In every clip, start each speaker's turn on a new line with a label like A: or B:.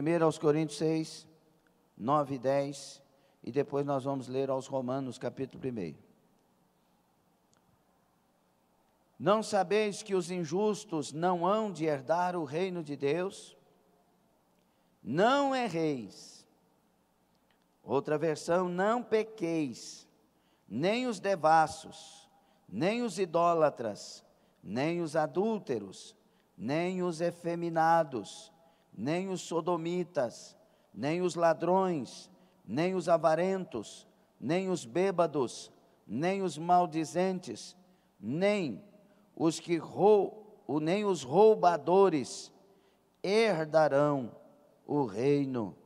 A: Primeiro aos Coríntios 6, 9 e 10, e depois nós vamos ler aos Romanos, capítulo 1. Não sabeis que os injustos não hão de herdar o reino de Deus? Não erreis. Outra versão, não pequeis, nem os devassos, nem os idólatras, nem os adúlteros, nem os efeminados, nem os sodomitas, nem os ladrões, nem os avarentos, nem os bêbados, nem os maldizentes, nem os que roubam, nem os roubadores herdarão o reino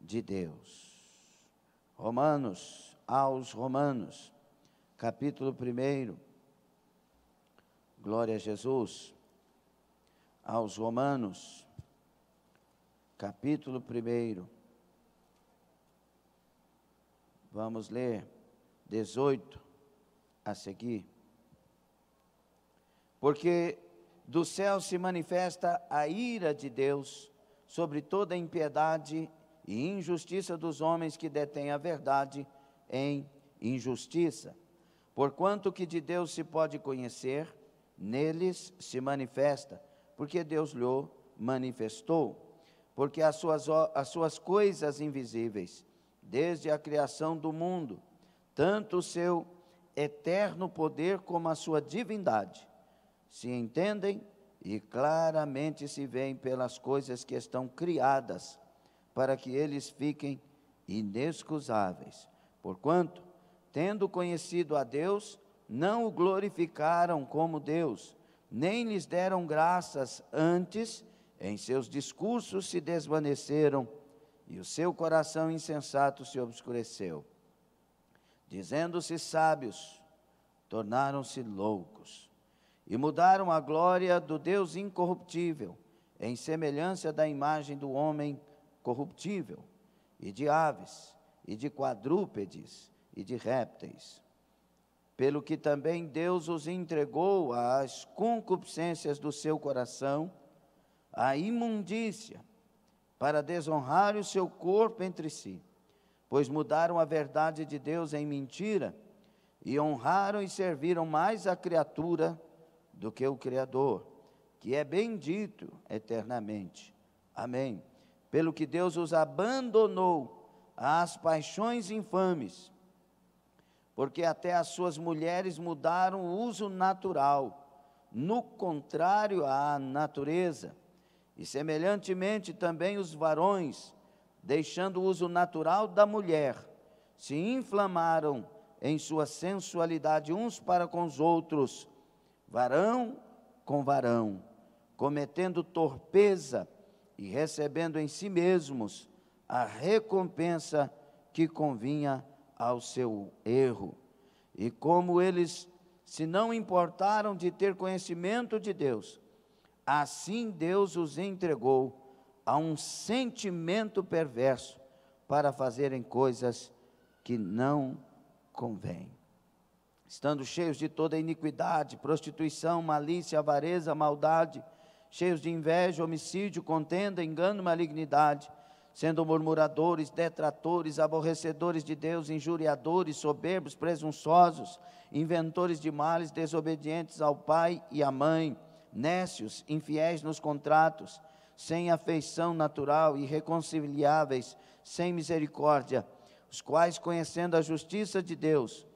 A: de Deus. Romanos, aos Romanos, capítulo 1. Glória a Jesus. Aos Romanos, capítulo 1. Vamos ler 18 a seguir. Porque do céu se manifesta a ira de Deus sobre toda a impiedade e injustiça dos homens que detêm a verdade em injustiça. Porquanto que de Deus se pode conhecer, neles se manifesta, porque Deus lhe manifestou porque as suas, as suas coisas invisíveis, desde a criação do mundo, tanto o seu eterno poder como a sua divindade, se entendem e claramente se veem pelas coisas que estão criadas, para que eles fiquem inexcusáveis. Porquanto, tendo conhecido a Deus, não o glorificaram como Deus, nem lhes deram graças antes, em seus discursos se desvaneceram e o seu coração insensato se obscureceu. Dizendo-se sábios, tornaram-se loucos e mudaram a glória do Deus incorruptível em semelhança da imagem do homem corruptível, e de aves, e de quadrúpedes, e de répteis. Pelo que também Deus os entregou às concupiscências do seu coração, a imundícia, para desonrar o seu corpo entre si, pois mudaram a verdade de Deus em mentira e honraram e serviram mais a criatura do que o Criador, que é bendito eternamente. Amém. Pelo que Deus os abandonou às paixões infames, porque até as suas mulheres mudaram o uso natural, no contrário à natureza e semelhantemente também os varões, deixando o uso natural da mulher, se inflamaram em sua sensualidade uns para com os outros, varão com varão, cometendo torpeza e recebendo em si mesmos a recompensa que convinha ao seu erro. E como eles se não importaram de ter conhecimento de Deus, Assim Deus os entregou a um sentimento perverso para fazerem coisas que não convém. Estando cheios de toda iniquidade, prostituição, malícia, avareza, maldade, cheios de inveja, homicídio, contenda, engano, malignidade, sendo murmuradores, detratores, aborrecedores de Deus, injuriadores, soberbos, presunçosos, inventores de males, desobedientes ao pai e à mãe, necios, infiéis nos contratos, sem afeição natural, irreconciliáveis, sem misericórdia, os quais, conhecendo a justiça de Deus,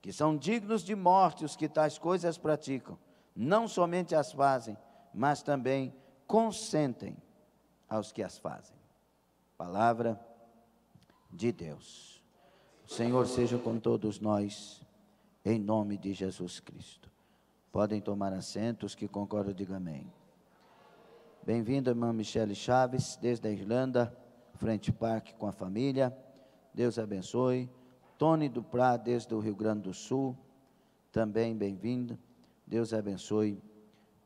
A: que são dignos de morte os que tais coisas praticam, não somente as fazem, mas também consentem aos que as fazem. Palavra de Deus. O Senhor seja com todos nós, em nome de Jesus Cristo. Podem tomar assento os que concordam, digam amém. bem vindo irmã Michele Chaves, desde a Irlanda, Frente Parque com a família. Deus abençoe. Tony Duprá, desde o Rio Grande do Sul, também bem-vindo. Deus abençoe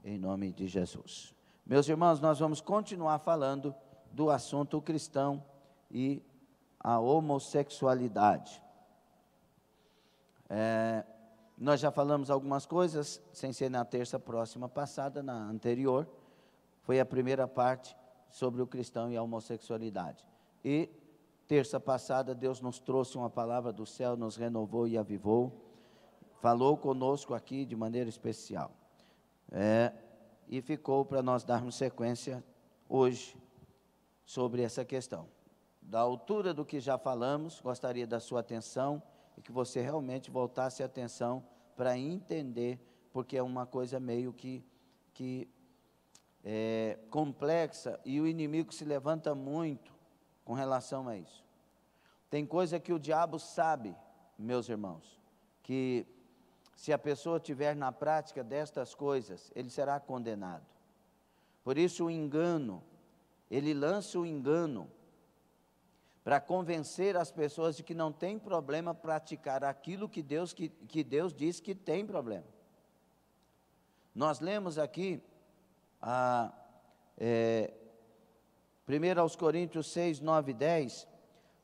A: em nome de Jesus. Meus irmãos, nós vamos continuar falando do assunto cristão e a homossexualidade. É, nós já falamos algumas coisas, sem ser na terça próxima passada, na anterior. Foi a primeira parte sobre o cristão e a homossexualidade. E terça passada, Deus nos trouxe uma palavra do céu, nos renovou e avivou. Falou conosco aqui de maneira especial. É, e ficou para nós darmos sequência hoje sobre essa questão. Da altura do que já falamos, gostaria da sua atenção e que você realmente voltasse a atenção para entender, porque é uma coisa meio que, que é, complexa e o inimigo se levanta muito com relação a isso. Tem coisa que o diabo sabe, meus irmãos, que se a pessoa tiver na prática destas coisas, ele será condenado. Por isso o engano, ele lança o engano para convencer as pessoas de que não tem problema praticar aquilo que Deus, que, que Deus diz que tem problema. Nós lemos aqui, a, é, 1 aos Coríntios 6, 9 e 10,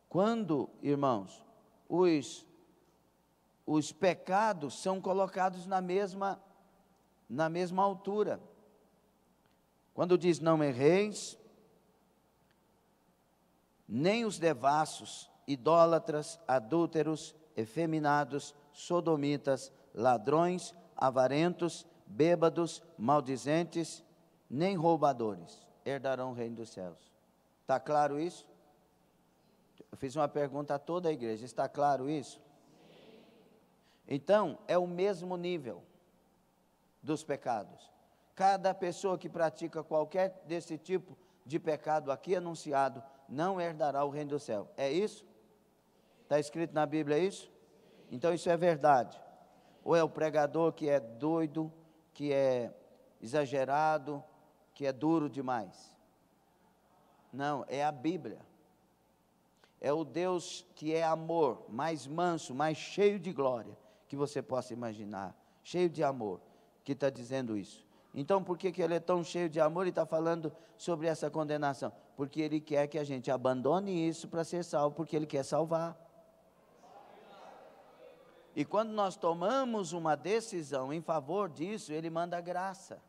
A: quando, irmãos, os, os pecados são colocados na mesma, na mesma altura. Quando diz não erreis, nem os devassos, idólatras, adúlteros, efeminados, sodomitas, ladrões, avarentos, bêbados, maldizentes, nem roubadores herdarão o reino dos céus. Está claro isso? Eu fiz uma pergunta a toda a igreja. Está claro isso? Então, é o mesmo nível dos pecados. Cada pessoa que pratica qualquer desse tipo de pecado aqui anunciado não herdará o reino do céu. É isso? Está escrito na Bíblia é isso? Então isso é verdade. Ou é o pregador que é doido, que é exagerado, que é duro demais. Não, é a Bíblia. É o Deus que é amor, mais manso, mais cheio de glória que você possa imaginar, cheio de amor, que está dizendo isso. Então, por que, que ele é tão cheio de amor e está falando sobre essa condenação? Porque ele quer que a gente abandone isso para ser salvo, porque ele quer salvar. E quando nós tomamos uma decisão em favor disso, ele manda graça.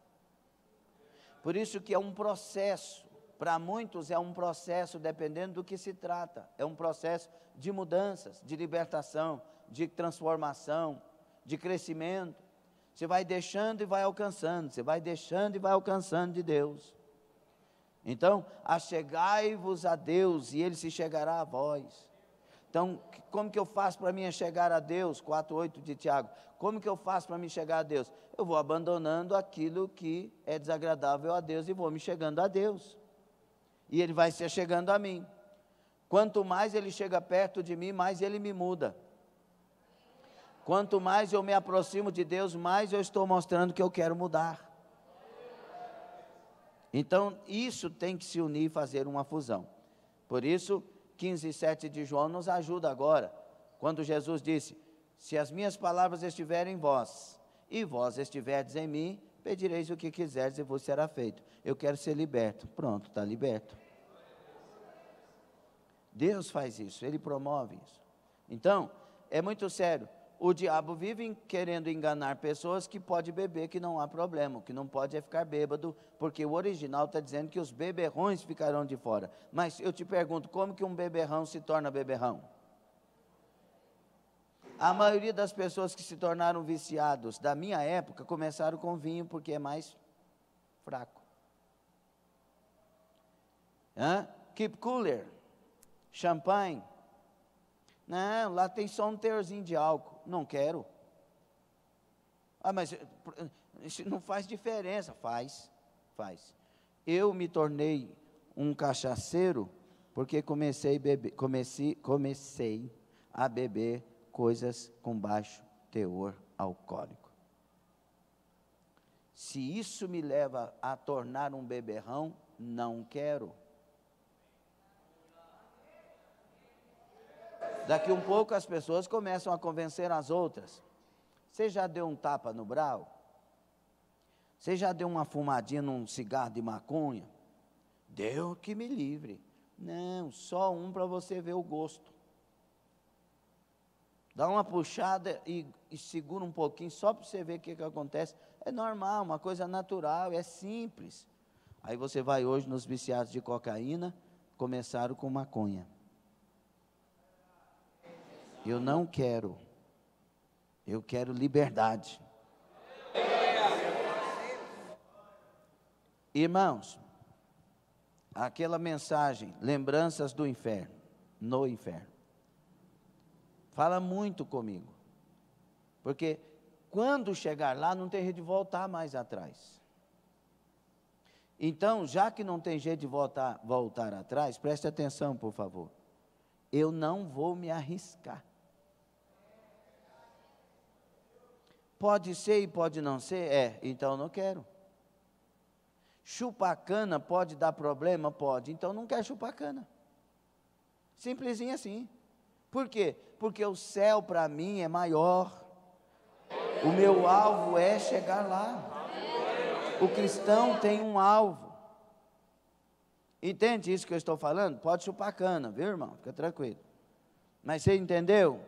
A: Por isso que é um processo. Para muitos é um processo, dependendo do que se trata. É um processo de mudanças, de libertação, de transformação, de crescimento. Você vai deixando e vai alcançando, você vai deixando e vai alcançando de Deus. Então, achegai-vos a Deus e ele se chegará a vós. Então, como que eu faço para mim chegar a Deus? 4,8 de Tiago. Como que eu faço para me chegar a Deus? Eu vou abandonando aquilo que é desagradável a Deus e vou me chegando a Deus. E Ele vai se chegando a mim. Quanto mais Ele chega perto de mim, mais Ele me muda. Quanto mais eu me aproximo de Deus, mais eu estou mostrando que eu quero mudar. Então, isso tem que se unir e fazer uma fusão. Por isso, 15 e 7 de João nos ajuda agora, quando Jesus disse: Se as minhas palavras estiverem em vós, e vós estiverdes em mim, pedireis o que quiserdes e vos será feito. Eu quero ser liberto. Pronto, está liberto. Deus faz isso, Ele promove isso. Então, é muito sério. O diabo vive querendo enganar pessoas que pode beber, que não há problema, que não pode é ficar bêbado, porque o original está dizendo que os beberrões ficarão de fora. Mas eu te pergunto, como que um beberrão se torna beberrão? A maioria das pessoas que se tornaram viciados da minha época começaram com vinho porque é mais fraco. Hã? Keep cooler, champanhe. Não, lá tem só um teorzinho de álcool não quero. Ah, mas eh, eh, isso não faz diferença. Faz, faz. Eu me tornei um cachaceiro porque comecei, bebe, comecei, comecei a beber coisas com baixo teor alcoólico. Se isso me leva a tornar um beberrão, não quero. Daqui um pouco as pessoas começam a convencer as outras. Você já deu um tapa no brau? Você já deu uma fumadinha num cigarro de maconha? Deu que me livre. Não, só um para você ver o gosto. Dá uma puxada e, e segura um pouquinho só para você ver o que, que acontece. É normal, uma coisa natural, é simples. Aí você vai hoje nos viciados de cocaína, começaram com maconha. Eu não quero. Eu quero liberdade. Irmãos, aquela mensagem, lembranças do inferno, no inferno. Fala muito comigo. Porque quando chegar lá, não tem jeito de voltar mais atrás. Então, já que não tem jeito de voltar, voltar atrás, preste atenção, por favor. Eu não vou me arriscar. Pode ser e pode não ser? É, então não quero. Chupar cana pode dar problema? Pode, então não quer chupar cana. Simplesinho assim. Por quê? Porque o céu para mim é maior. O meu alvo é chegar lá. O cristão tem um alvo. Entende isso que eu estou falando? Pode chupar cana, viu, irmão? Fica tranquilo. Mas você entendeu?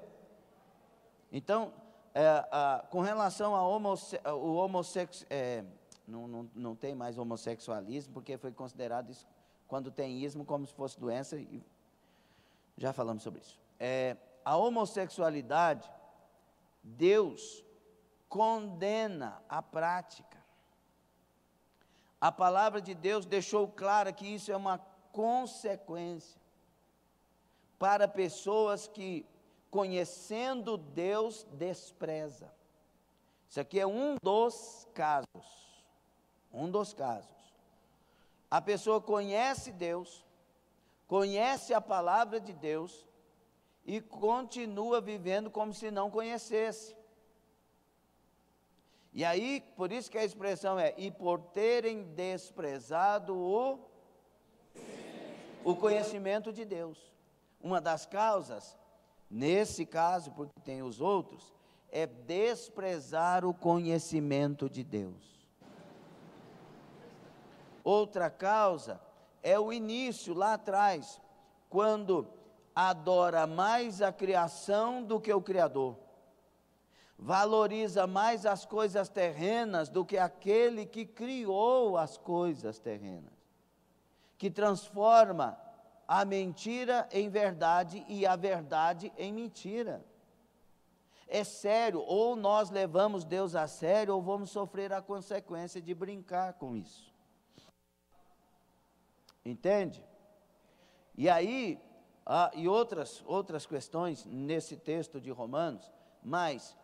A: Então, é, a, com relação ao homosse homossexual, é, não, não, não tem mais homossexualismo, porque foi considerado isso, quando tem ismo como se fosse doença, e já falamos sobre isso. É, a homossexualidade, Deus condena a prática. A palavra de Deus deixou clara que isso é uma consequência para pessoas que conhecendo Deus, despreza. Isso aqui é um dos casos. Um dos casos. A pessoa conhece Deus, conhece a palavra de Deus e continua vivendo como se não conhecesse. E aí, por isso que a expressão é: e por terem desprezado o, o conhecimento de Deus. Uma das causas Nesse caso, porque tem os outros, é desprezar o conhecimento de Deus. Outra causa é o início lá atrás, quando adora mais a criação do que o Criador, valoriza mais as coisas terrenas do que aquele que criou as coisas terrenas, que transforma a mentira em verdade e a verdade em mentira. É sério, ou nós levamos Deus a sério, ou vamos sofrer a consequência de brincar com isso. Entende? E aí, ah, e outras, outras questões nesse texto de Romanos, mas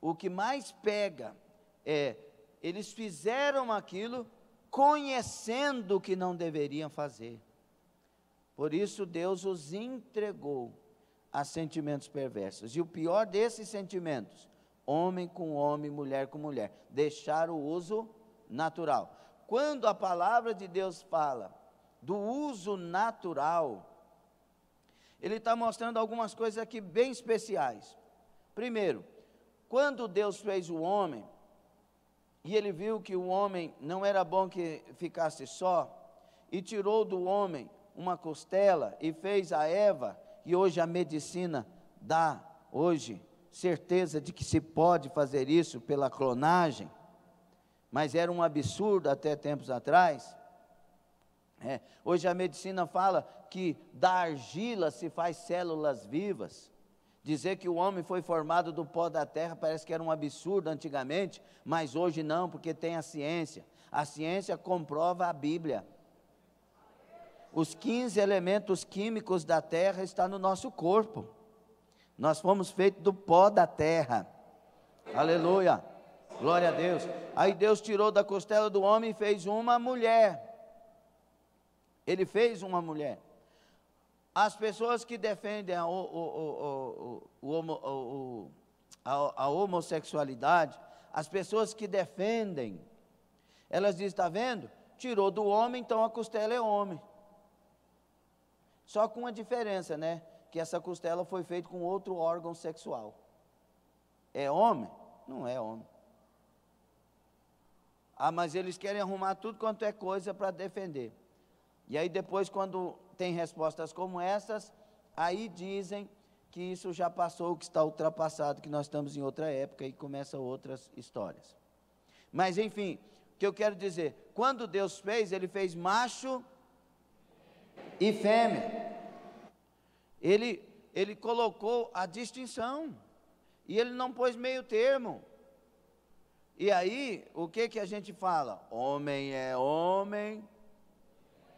A: o que mais pega é, eles fizeram aquilo conhecendo que não deveriam fazer. Por isso Deus os entregou a sentimentos perversos. E o pior desses sentimentos, homem com homem, mulher com mulher, deixar o uso natural. Quando a palavra de Deus fala do uso natural, ele está mostrando algumas coisas aqui bem especiais. Primeiro, quando Deus fez o homem, e ele viu que o homem não era bom que ficasse só, e tirou do homem uma costela e fez a Eva, e hoje a medicina dá hoje certeza de que se pode fazer isso pela clonagem, mas era um absurdo até tempos atrás. É, hoje a medicina fala que da argila se faz células vivas. Dizer que o homem foi formado do pó da terra parece que era um absurdo antigamente, mas hoje não, porque tem a ciência. A ciência comprova a Bíblia os 15 elementos químicos da terra está no nosso corpo. Nós fomos feitos do pó da terra. Aleluia. Glória a Deus. Aí Deus tirou da costela do homem e fez uma mulher. Ele fez uma mulher. As pessoas que defendem a, o, o, a homossexualidade, as pessoas que defendem, elas dizem: está vendo? Tirou do homem, então a costela é homem. Só com a diferença, né? Que essa costela foi feita com outro órgão sexual. É homem? Não é homem. Ah, mas eles querem arrumar tudo quanto é coisa para defender. E aí depois, quando tem respostas como essas, aí dizem que isso já passou, que está ultrapassado, que nós estamos em outra época e começam outras histórias. Mas enfim, o que eu quero dizer, quando Deus fez, ele fez macho e fêmea. Ele, ele colocou a distinção e ele não pôs meio termo. E aí, o que que a gente fala? Homem é homem.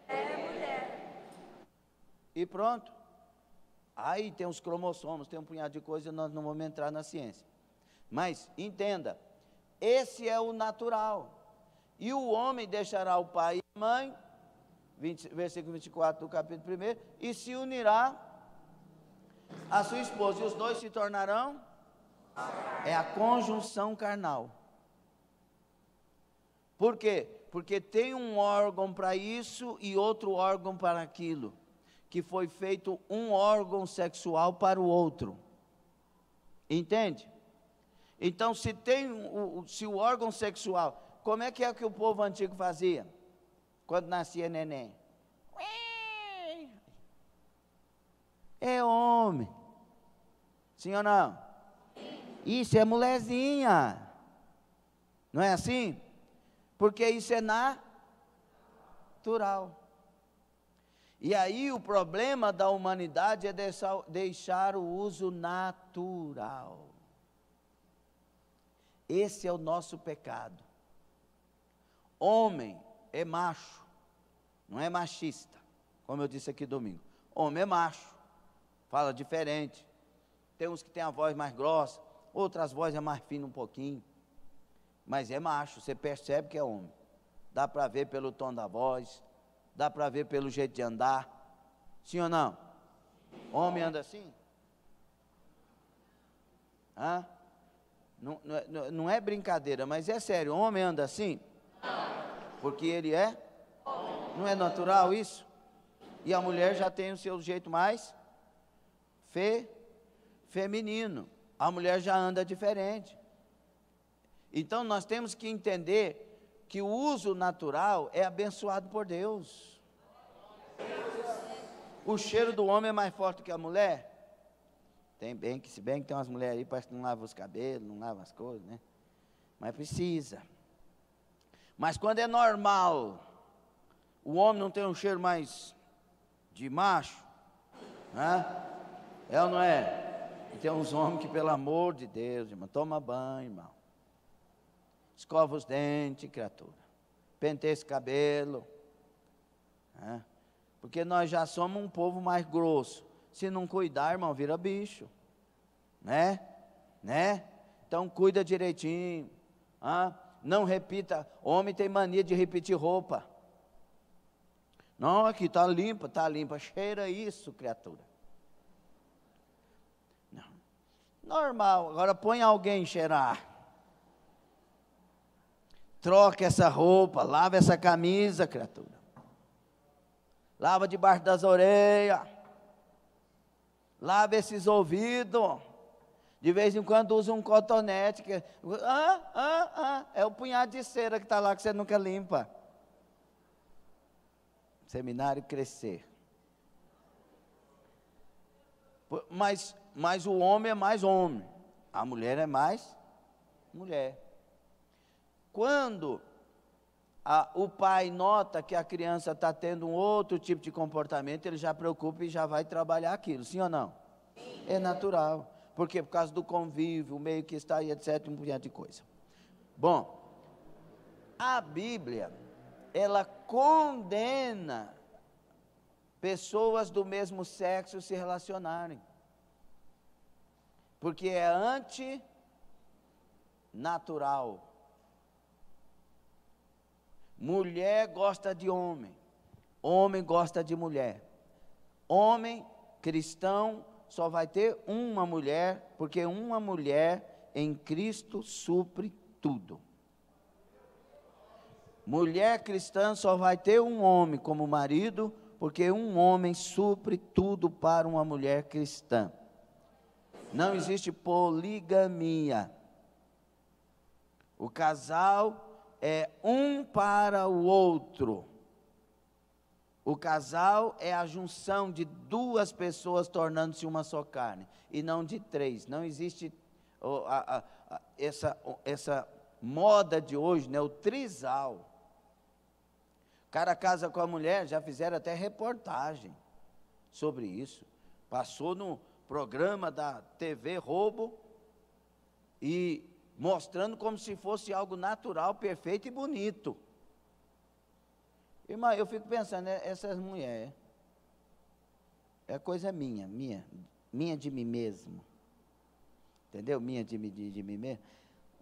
A: É mulher. E pronto. Aí tem os cromossomos, tem um punhado de coisa, nós não vamos entrar na ciência. Mas entenda, esse é o natural. E o homem deixará o pai e a mãe 20, versículo 24 do capítulo 1, e se unirá a sua esposa, e os dois se tornarão? É a conjunção carnal. Por quê? Porque tem um órgão para isso e outro órgão para aquilo, que foi feito um órgão sexual para o outro. Entende? Então, se tem, se o órgão sexual, como é que é que o povo antigo fazia? quando nascia neném. É homem. Sim ou não? Isso é mulherzinha. Não é assim? Porque isso é natural. E aí o problema da humanidade é deixar o uso natural. Esse é o nosso pecado. Homem é macho não é machista, como eu disse aqui domingo. Homem é macho, fala diferente. Tem uns que tem a voz mais grossa, outras vozes é mais fina um pouquinho. Mas é macho, você percebe que é homem. Dá para ver pelo tom da voz, dá para ver pelo jeito de andar. Sim ou não? Homem anda assim? Hã? Não, não, é, não é brincadeira, mas é sério. Homem anda assim? Porque ele é não é natural isso? E a mulher já tem o seu jeito mais fe, feminino. A mulher já anda diferente. Então nós temos que entender que o uso natural é abençoado por Deus. O cheiro do homem é mais forte que a mulher? Tem bem que, se bem que tem umas mulheres aí, parece que não lava os cabelos, não lava as coisas, né? Mas precisa. Mas quando é normal, o homem não tem um cheiro mais de macho, né? É ou não é? E tem uns homens que, pelo amor de Deus, irmão, toma banho, irmão. Escova os dentes, criatura. Penteia esse cabelo. Né? Porque nós já somos um povo mais grosso. Se não cuidar, irmão, vira bicho. Né? Né? Então cuida direitinho. Ah? Não repita. Homem tem mania de repetir roupa. Não, aqui está limpa, está limpa. Cheira isso, criatura. Não. Normal. Agora põe alguém cheirar. Troca essa roupa, lava essa camisa, criatura. Lava debaixo das orelhas. Lava esses ouvidos. De vez em quando usa um cotonete. Que, ah, ah, ah, é o punhado de cera que está lá que você nunca limpa seminário crescer. Mas, mas o homem é mais homem, a mulher é mais mulher. Quando a, o pai nota que a criança está tendo um outro tipo de comportamento, ele já preocupa e já vai trabalhar aquilo, sim ou não? É natural, porque por causa do convívio, o meio que está e etc, um monte de coisa. Bom, a Bíblia, ela condena pessoas do mesmo sexo se relacionarem. Porque é antinatural. Mulher gosta de homem, homem gosta de mulher. Homem cristão só vai ter uma mulher, porque uma mulher em Cristo supre tudo. Mulher cristã só vai ter um homem como marido, porque um homem supre tudo para uma mulher cristã. Não existe poligamia. O casal é um para o outro. O casal é a junção de duas pessoas tornando-se uma só carne, e não de três. Não existe oh, a, a, essa, essa moda de hoje, né, o trisal cara casa com a mulher, já fizeram até reportagem sobre isso. Passou no programa da TV Roubo e mostrando como se fosse algo natural, perfeito e bonito. Irmã, eu fico pensando, né, essas mulheres, é coisa minha, minha, minha de mim mesmo. Entendeu? Minha de, de, de mim mesmo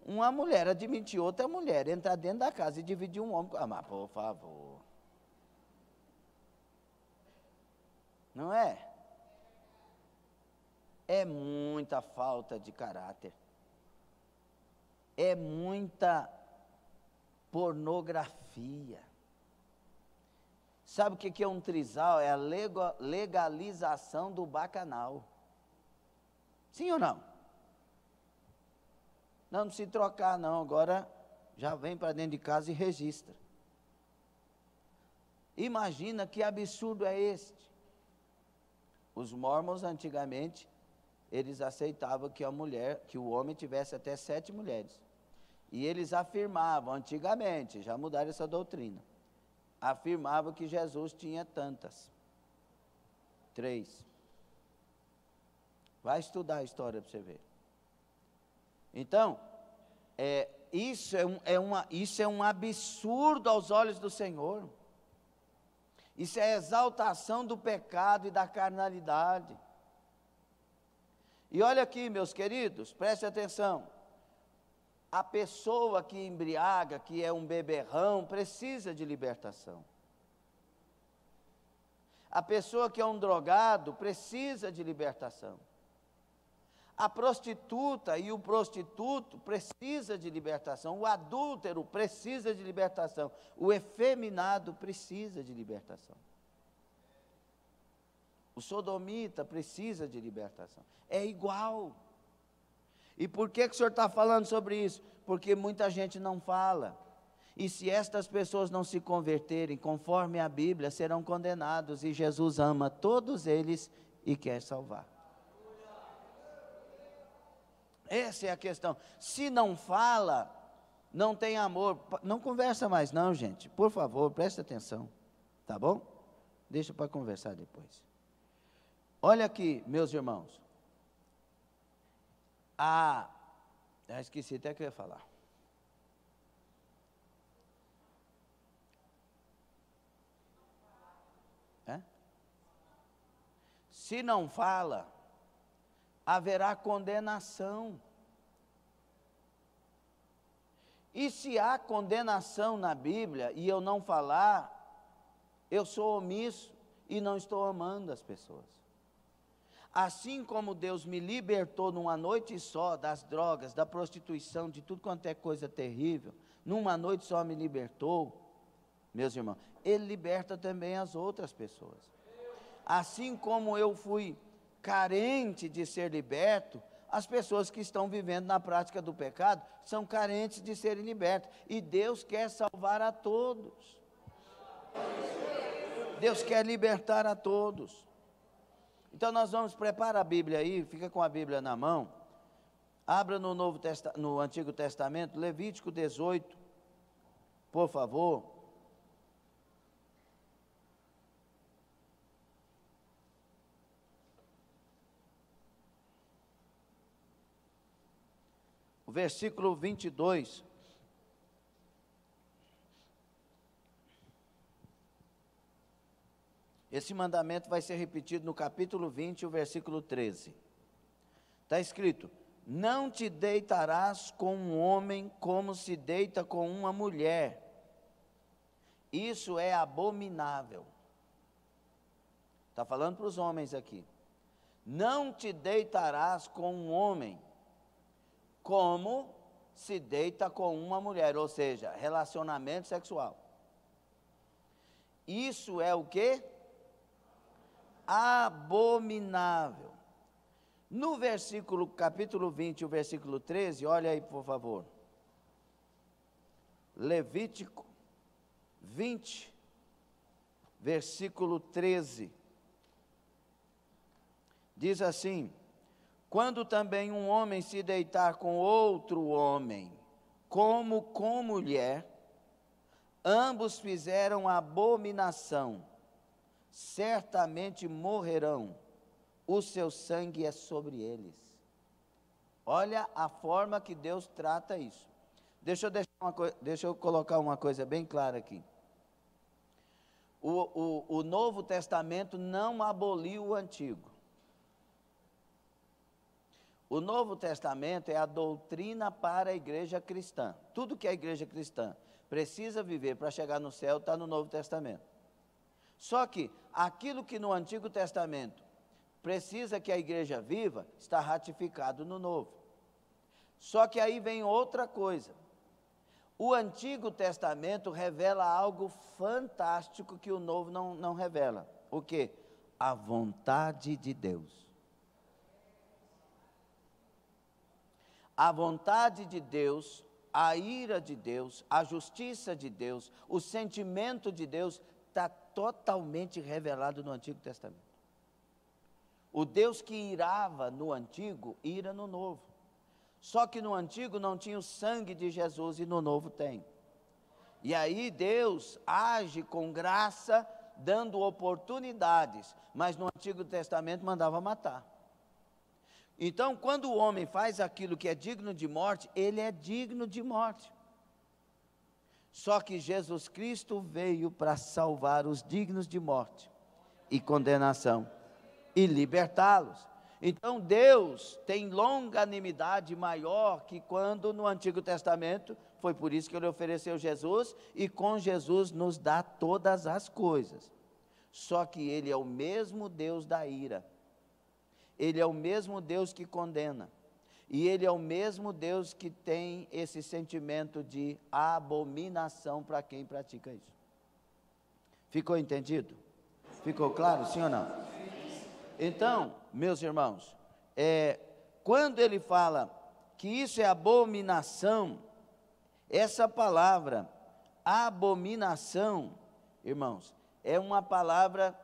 A: uma mulher admitir outra mulher, entrar dentro da casa e dividir um homem. Ah, mas por favor. Não é? É muita falta de caráter. É muita pornografia. Sabe o que é um trisal? É a legalização do bacanal. Sim ou não? Não, não precisa trocar, não. Agora já vem para dentro de casa e registra. Imagina que absurdo é este. Os mormons antigamente, eles aceitavam que a mulher, que o homem tivesse até sete mulheres. E eles afirmavam antigamente, já mudaram essa doutrina. Afirmavam que Jesus tinha tantas. Três. Vai estudar a história para você ver. Então, é, isso, é um, é uma, isso é um absurdo aos olhos do Senhor. Isso é exaltação do pecado e da carnalidade. E olha aqui, meus queridos, preste atenção. A pessoa que embriaga, que é um beberrão, precisa de libertação. A pessoa que é um drogado precisa de libertação. A prostituta e o prostituto precisa de libertação, o adúltero precisa de libertação, o efeminado precisa de libertação. O sodomita precisa de libertação. É igual. E por que, que o senhor está falando sobre isso? Porque muita gente não fala. E se estas pessoas não se converterem conforme a Bíblia, serão condenados. E Jesus ama todos eles e quer salvar. Essa é a questão. Se não fala, não tem amor. Não conversa mais, não, gente. Por favor, preste atenção. Tá bom? Deixa para conversar depois. Olha aqui, meus irmãos. Ah, esqueci até que eu ia falar. É? Se não fala, haverá condenação. E se há condenação na Bíblia e eu não falar, eu sou omisso e não estou amando as pessoas. Assim como Deus me libertou numa noite só das drogas, da prostituição, de tudo quanto é coisa terrível, numa noite só me libertou, meus irmãos, Ele liberta também as outras pessoas. Assim como eu fui carente de ser liberto, as pessoas que estão vivendo na prática do pecado são carentes de serem libertas. E Deus quer salvar a todos. Deus quer libertar a todos. Então nós vamos preparar a Bíblia aí, fica com a Bíblia na mão. Abra no, Novo Testa, no Antigo Testamento, Levítico 18, por favor. versículo 22. Esse mandamento vai ser repetido no capítulo 20, o versículo 13. Está escrito: Não te deitarás com um homem como se deita com uma mulher. Isso é abominável. Está falando para os homens aqui. Não te deitarás com um homem como se deita com uma mulher, ou seja, relacionamento sexual. Isso é o que? Abominável. No versículo, capítulo 20, o versículo 13, olha aí, por favor. Levítico 20, versículo 13. Diz assim: quando também um homem se deitar com outro homem, como com mulher, ambos fizeram abominação, certamente morrerão, o seu sangue é sobre eles. Olha a forma que Deus trata isso. Deixa eu, deixar deixa eu colocar uma coisa bem clara aqui. O, o, o Novo Testamento não aboliu o Antigo. O Novo Testamento é a doutrina para a igreja cristã. Tudo que a é igreja cristã precisa viver para chegar no céu está no Novo Testamento. Só que aquilo que no Antigo Testamento precisa que a igreja viva está ratificado no Novo. Só que aí vem outra coisa. O Antigo Testamento revela algo fantástico que o Novo não, não revela. O que? A vontade de Deus. a vontade de Deus, a ira de Deus, a justiça de Deus, o sentimento de Deus está totalmente revelado no Antigo Testamento. O Deus que irava no Antigo, ira no Novo. Só que no Antigo não tinha o sangue de Jesus e no Novo tem. E aí Deus age com graça, dando oportunidades, mas no Antigo Testamento mandava matar. Então, quando o homem faz aquilo que é digno de morte, ele é digno de morte. Só que Jesus Cristo veio para salvar os dignos de morte e condenação e libertá-los. Então Deus tem longanimidade maior que quando no Antigo Testamento, foi por isso que ele ofereceu Jesus e com Jesus nos dá todas as coisas. Só que ele é o mesmo Deus da ira ele é o mesmo Deus que condena. E ele é o mesmo Deus que tem esse sentimento de abominação para quem pratica isso. Ficou entendido? Ficou claro, sim ou não? Então, meus irmãos, é, quando ele fala que isso é abominação, essa palavra, abominação, irmãos, é uma palavra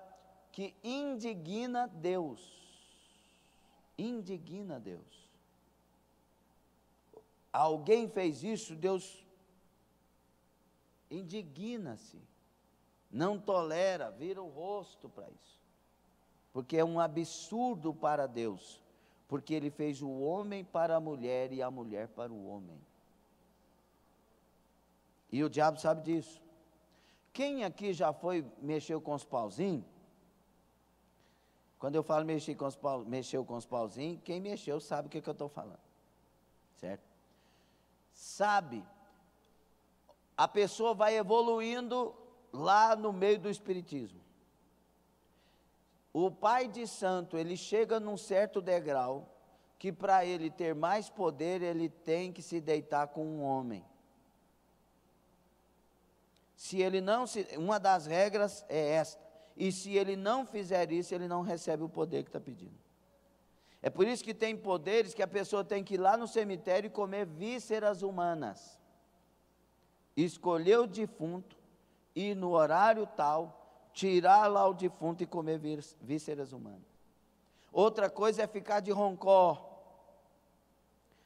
A: que indigna Deus indigna Deus. Alguém fez isso, Deus indigna-se, não tolera, vira o rosto para isso, porque é um absurdo para Deus, porque Ele fez o homem para a mulher e a mulher para o homem. E o diabo sabe disso. Quem aqui já foi mexeu com os pauzinhos? Quando eu falo mexer com os pau, mexeu com os pauzinhos, quem mexeu sabe o que, que eu estou falando. Certo? Sabe, a pessoa vai evoluindo lá no meio do Espiritismo. O pai de santo, ele chega num certo degrau que para ele ter mais poder, ele tem que se deitar com um homem. Se ele não se, uma das regras é esta. E se ele não fizer isso, ele não recebe o poder que está pedindo. É por isso que tem poderes que a pessoa tem que ir lá no cemitério e comer vísceras humanas. Escolher o defunto, ir no horário tal, tirar lá o defunto e comer vísceras humanas. Outra coisa é ficar de roncó.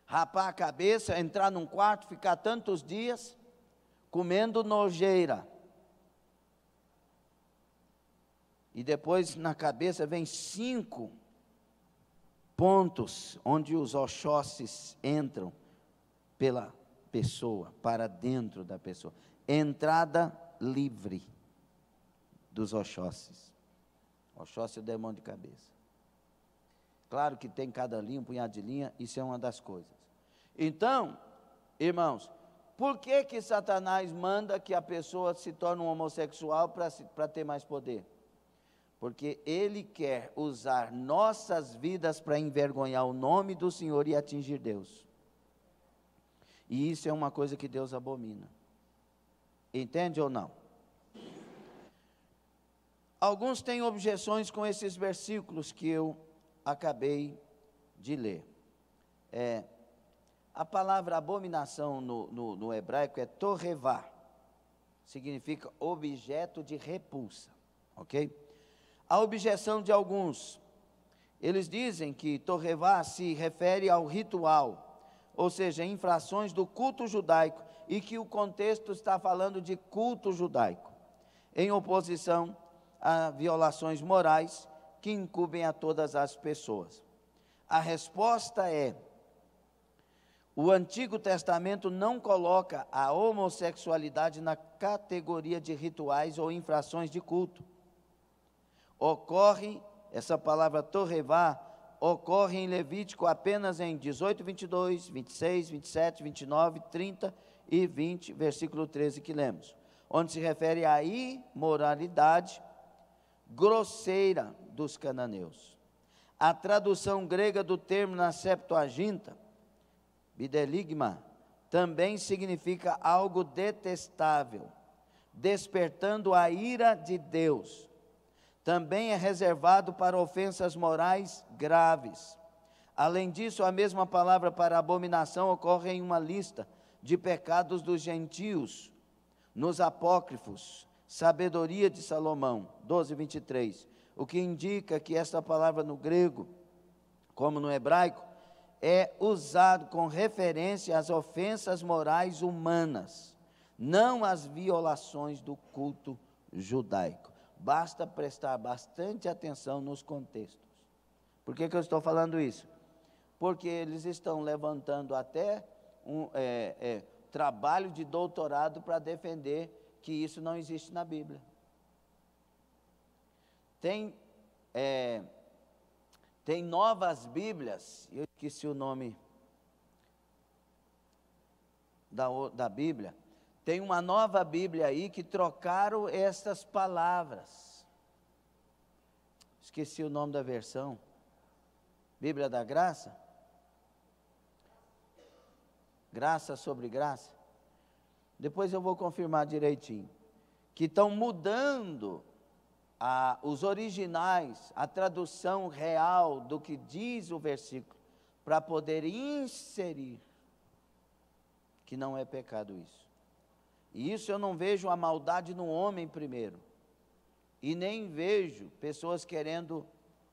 A: Rapar a cabeça, entrar num quarto, ficar tantos dias comendo nojeira. e depois na cabeça vem cinco pontos onde os oxóssis entram pela pessoa, para dentro da pessoa. Entrada livre dos oxóssis. Oxóssi é o demônio de cabeça. Claro que tem cada linha, um punhado de linha, isso é uma das coisas. Então, irmãos, por que que Satanás manda que a pessoa se torne um homossexual para ter mais poder? porque Ele quer usar nossas vidas para envergonhar o nome do Senhor e atingir Deus. E isso é uma coisa que Deus abomina. Entende ou não? Alguns têm objeções com esses versículos que eu acabei de ler. É, a palavra abominação no, no, no hebraico é torrevá, significa objeto de repulsa, ok? a objeção de alguns. Eles dizem que Torrevá se refere ao ritual, ou seja, infrações do culto judaico, e que o contexto está falando de culto judaico, em oposição a violações morais que incumbem a todas as pessoas. A resposta é: o Antigo Testamento não coloca a homossexualidade na categoria de rituais ou infrações de culto ocorre, essa palavra torrevá, ocorre em Levítico apenas em 18, 22, 26, 27, 29, 30 e 20, versículo 13 que lemos, onde se refere à imoralidade grosseira dos cananeus. A tradução grega do termo na Septuaginta, bideligma, também significa algo detestável, despertando a ira de Deus também é reservado para ofensas morais graves. Além disso, a mesma palavra para abominação ocorre em uma lista de pecados dos gentios, nos apócrifos, sabedoria de Salomão, 12, 23, o que indica que esta palavra no grego, como no hebraico, é usado com referência às ofensas morais humanas, não às violações do culto judaico. Basta prestar bastante atenção nos contextos. Por que, que eu estou falando isso? Porque eles estão levantando até um é, é, trabalho de doutorado para defender que isso não existe na Bíblia. Tem, é, tem novas Bíblias, eu esqueci o nome da, da Bíblia, tem uma nova Bíblia aí que trocaram estas palavras. Esqueci o nome da versão. Bíblia da Graça? Graça sobre graça. Depois eu vou confirmar direitinho. Que estão mudando a, os originais, a tradução real do que diz o versículo, para poder inserir que não é pecado isso. E isso eu não vejo a maldade no homem primeiro. E nem vejo pessoas querendo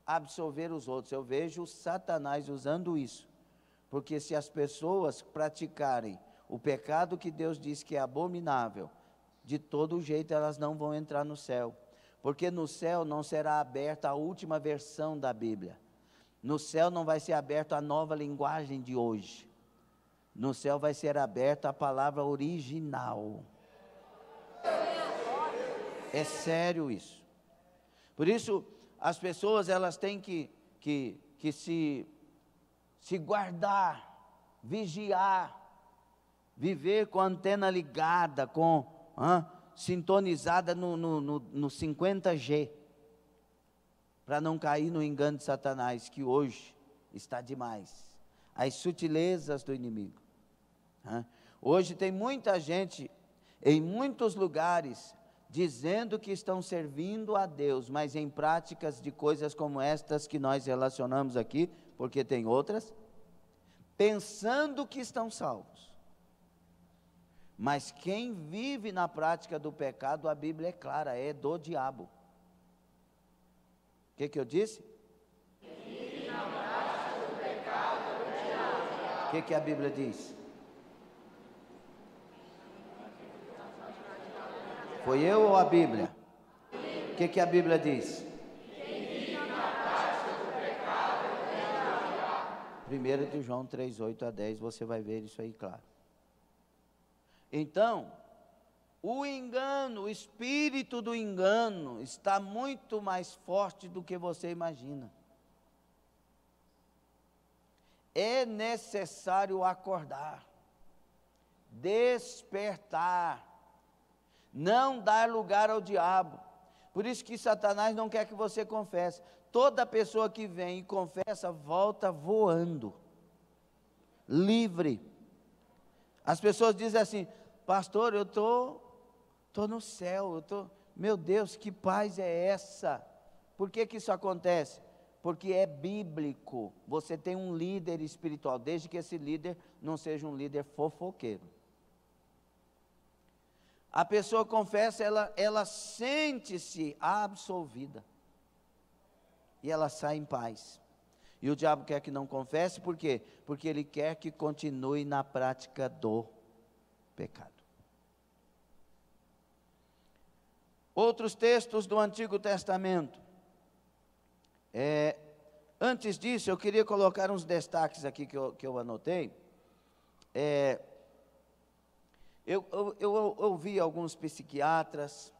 A: absolver os outros. Eu vejo Satanás usando isso. Porque se as pessoas praticarem o pecado que Deus diz que é abominável, de todo jeito elas não vão entrar no céu. Porque no céu não será aberta a última versão da Bíblia. No céu não vai ser aberta a nova linguagem de hoje. No céu vai ser aberta a palavra original. É sério isso. Por isso, as pessoas elas têm que, que, que se, se guardar, vigiar, viver com a antena ligada, com sintonizada no, no, no, no 50G, para não cair no engano de Satanás, que hoje está demais. As sutilezas do inimigo. Hoje tem muita gente em muitos lugares dizendo que estão servindo a Deus, mas em práticas de coisas como estas que nós relacionamos aqui, porque tem outras, pensando que estão salvos. Mas quem vive na prática do pecado, a Bíblia é clara, é do diabo. O que, que eu disse? Quem vive na prática do pecado é do diabo. O que, que a Bíblia diz? Foi eu ou a Bíblia? O que, que a Bíblia diz? Primeiro de João 3, 8 a 10, você vai ver isso aí claro. Então, o engano, o espírito do engano está muito mais forte do que você imagina. É necessário acordar, despertar não dar lugar ao diabo. Por isso que Satanás não quer que você confesse. Toda pessoa que vem e confessa volta voando, livre. As pessoas dizem assim: Pastor, eu tô, tô no céu, eu tô, meu Deus, que paz é essa? Por que que isso acontece? Porque é bíblico. Você tem um líder espiritual, desde que esse líder não seja um líder fofoqueiro a pessoa confessa, ela, ela sente-se absolvida. E ela sai em paz. E o diabo quer que não confesse, por quê? Porque ele quer que continue na prática do pecado. Outros textos do Antigo Testamento. É, antes disso, eu queria colocar uns destaques aqui que eu, que eu anotei. É, eu, eu, eu, ouvi alguns psiquiatras,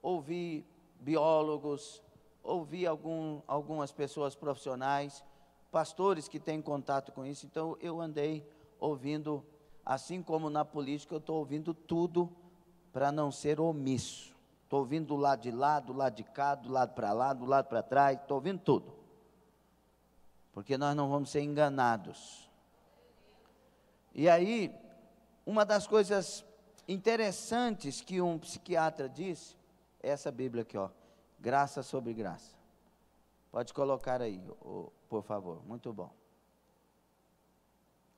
A: ouvi biólogos, ouvi algum, algumas pessoas profissionais, pastores que têm contato com isso, então eu andei ouvindo, assim como na política, eu estou ouvindo tudo para não ser omisso. Estou ouvindo do lado de lá, do lado de cá, do lado para lá, do lado para trás, estou ouvindo tudo. Porque nós não vamos ser enganados. E aí, uma das coisas interessantes que um psiquiatra disse, é essa Bíblia aqui, ó, graça sobre graça. Pode colocar aí, por favor. Muito bom.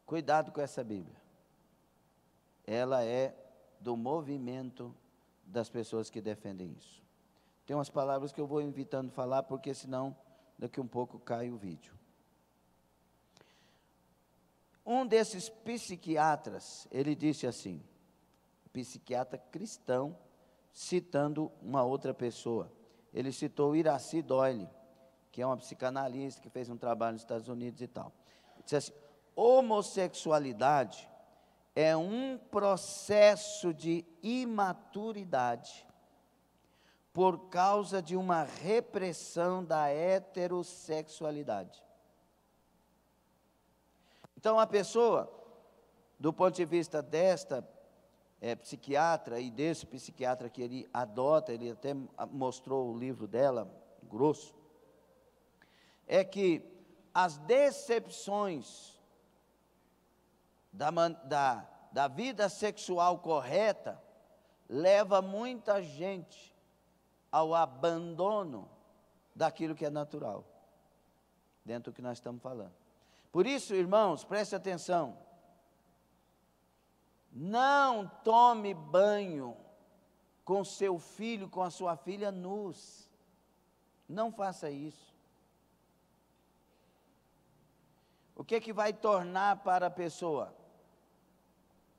A: Cuidado com essa Bíblia. Ela é do movimento das pessoas que defendem isso. Tem umas palavras que eu vou evitando falar, porque senão daqui um pouco cai o vídeo. Um desses psiquiatras, ele disse assim, psiquiatra cristão, citando uma outra pessoa. Ele citou Iraci Doyle, que é uma psicanalista que fez um trabalho nos Estados Unidos e tal. Ele disse assim: homossexualidade é um processo de imaturidade por causa de uma repressão da heterossexualidade. Então, a pessoa, do ponto de vista desta é, psiquiatra e desse psiquiatra que ele adota, ele até mostrou o livro dela, grosso, é que as decepções da, da, da vida sexual correta leva muita gente ao abandono daquilo que é natural, dentro do que nós estamos falando. Por isso, irmãos, preste atenção. Não tome banho com seu filho, com a sua filha nus. Não faça isso. O que é que vai tornar para a pessoa?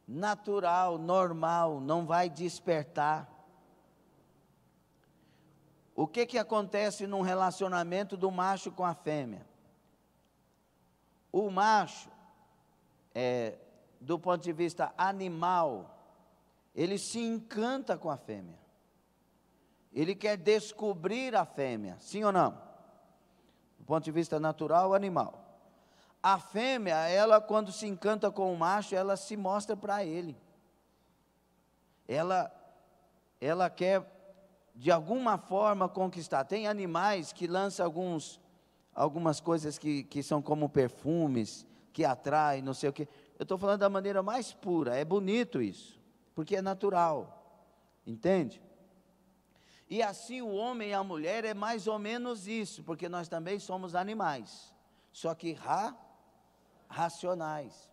A: Natural, normal, não vai despertar. O que é que acontece num relacionamento do macho com a fêmea? O macho, é, do ponto de vista animal, ele se encanta com a fêmea. Ele quer descobrir a fêmea, sim ou não? Do ponto de vista natural, animal. A fêmea, ela quando se encanta com o macho, ela se mostra para ele. Ela ela quer de alguma forma conquistar. Tem animais que lançam alguns algumas coisas que, que são como perfumes, que atraem, não sei o quê. Eu estou falando da maneira mais pura, é bonito isso, porque é natural, entende? E assim o homem e a mulher é mais ou menos isso, porque nós também somos animais, só que ra, racionais.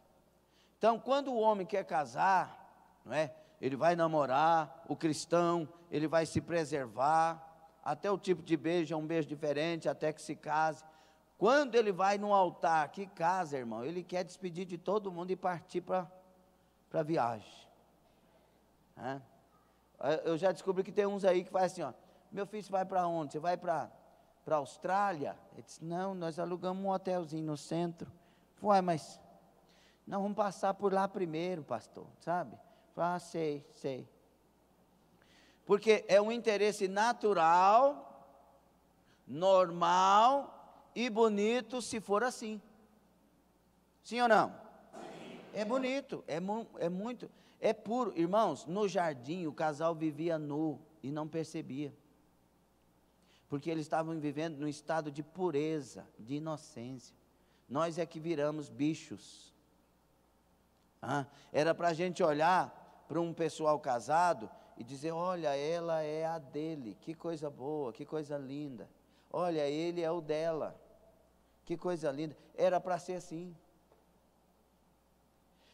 A: Então, quando o homem quer casar, não é? ele vai namorar o cristão, ele vai se preservar, até o tipo de beijo é um beijo diferente, até que se case. Quando ele vai no altar, que casa, irmão, ele quer despedir de todo mundo e partir para a viagem. É? Eu já descobri que tem uns aí que faz assim, ó, meu filho, você vai para onde? Você vai para a Austrália? Ele disse, não, nós alugamos um hotelzinho no centro. Uai, mas não vamos passar por lá primeiro, pastor, sabe? Ah, sei, sei. Porque é um interesse natural, normal e bonito se for assim. Sim ou não? Sim. É bonito, é, mu é muito, é puro. Irmãos, no jardim o casal vivia nu e não percebia. Porque eles estavam vivendo num estado de pureza, de inocência. Nós é que viramos bichos. Ah, era para a gente olhar para um pessoal casado e dizer: olha, ela é a dele, que coisa boa, que coisa linda. Olha, ele é o dela, que coisa linda. Era para ser assim.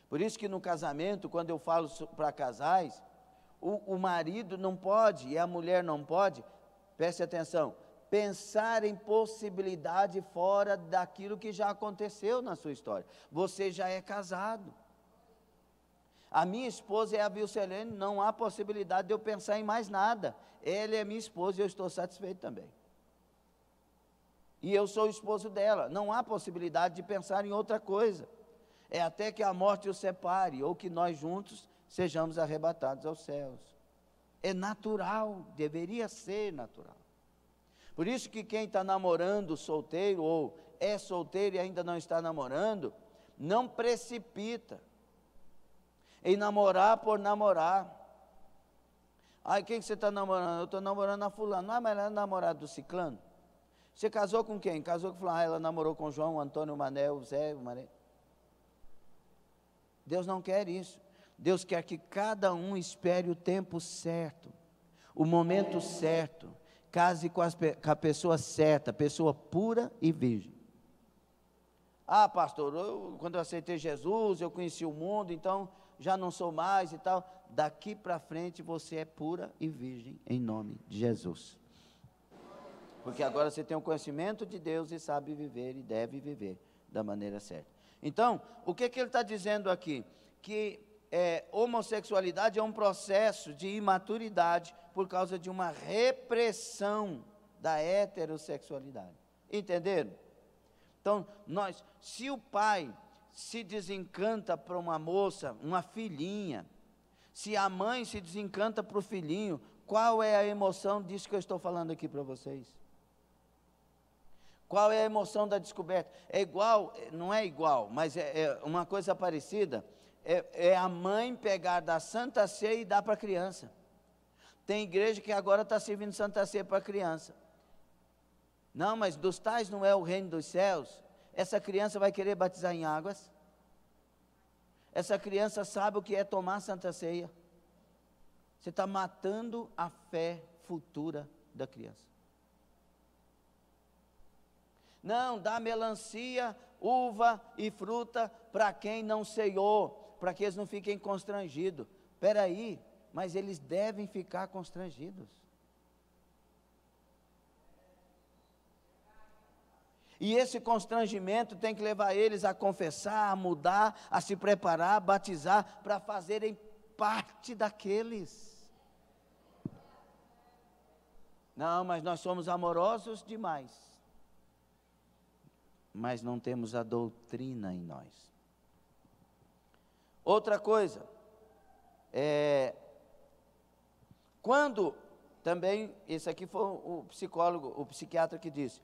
A: Por isso que no casamento, quando eu falo para casais, o, o marido não pode e a mulher não pode, preste atenção, pensar em possibilidade fora daquilo que já aconteceu na sua história. Você já é casado. A minha esposa é a Vilcelene, não há possibilidade de eu pensar em mais nada. Ela é minha esposa e eu estou satisfeito também. E eu sou o esposo dela, não há possibilidade de pensar em outra coisa. É até que a morte os separe, ou que nós juntos sejamos arrebatados aos céus. É natural, deveria ser natural. Por isso que quem está namorando solteiro ou é solteiro e ainda não está namorando, não precipita em namorar por namorar. Aí quem que você está namorando? Eu estou namorando a fulano. Ah, mas ela é namorada do ciclano. Você casou com quem? Casou com fulano. Ah, ela namorou com João, Antônio, Manel, Zé, Maré. Deus não quer isso. Deus quer que cada um espere o tempo certo, o momento certo. Case com, as, com a pessoa certa, pessoa pura e virgem. Ah, pastor, eu, quando eu aceitei Jesus, eu conheci o mundo, então já não sou mais e tal. Daqui para frente você é pura e virgem em nome de Jesus. Porque agora você tem o conhecimento de Deus e sabe viver e deve viver da maneira certa. Então, o que, que ele está dizendo aqui? Que é, homossexualidade é um processo de imaturidade por causa de uma repressão da heterossexualidade. Entenderam? Então, nós, se o pai se desencanta para uma moça, uma filhinha, se a mãe se desencanta para o filhinho, qual é a emoção disso que eu estou falando aqui para vocês? Qual é a emoção da descoberta? É igual, não é igual, mas é, é uma coisa parecida. É, é, a mãe pegar da Santa Ceia e dar para a criança. Tem igreja que agora está servindo Santa Ceia para a criança. Não, mas dos tais não é o reino dos céus. Essa criança vai querer batizar em águas? Essa criança sabe o que é tomar Santa Ceia? Você está matando a fé futura da criança. Não, dá melancia, uva e fruta para quem não ceiou, para que eles não fiquem constrangidos. Espera aí, mas eles devem ficar constrangidos. E esse constrangimento tem que levar eles a confessar, a mudar, a se preparar, a batizar, para fazerem parte daqueles. Não, mas nós somos amorosos demais. Mas não temos a doutrina em nós. Outra coisa, é, quando também, esse aqui foi o psicólogo, o psiquiatra que disse,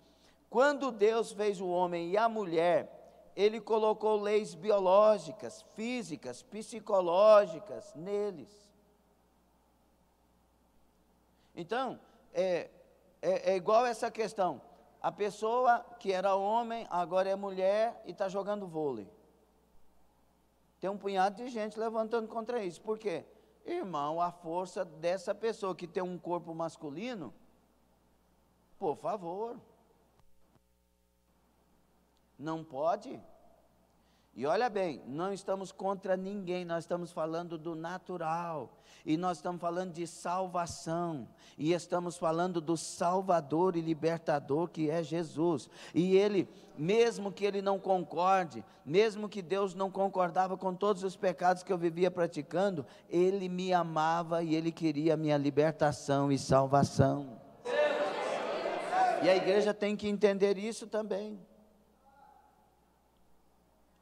A: quando Deus fez o homem e a mulher, ele colocou leis biológicas, físicas, psicológicas neles. Então, é, é, é igual essa questão. A pessoa que era homem, agora é mulher e está jogando vôlei. Tem um punhado de gente levantando contra isso. Por quê? Irmão, a força dessa pessoa que tem um corpo masculino, por favor. Não pode. E olha bem, não estamos contra ninguém, nós estamos falando do natural, e nós estamos falando de salvação, e estamos falando do Salvador e Libertador que é Jesus. E ele, mesmo que ele não concorde, mesmo que Deus não concordava com todos os pecados que eu vivia praticando, ele me amava e ele queria minha libertação e salvação. E a igreja tem que entender isso também.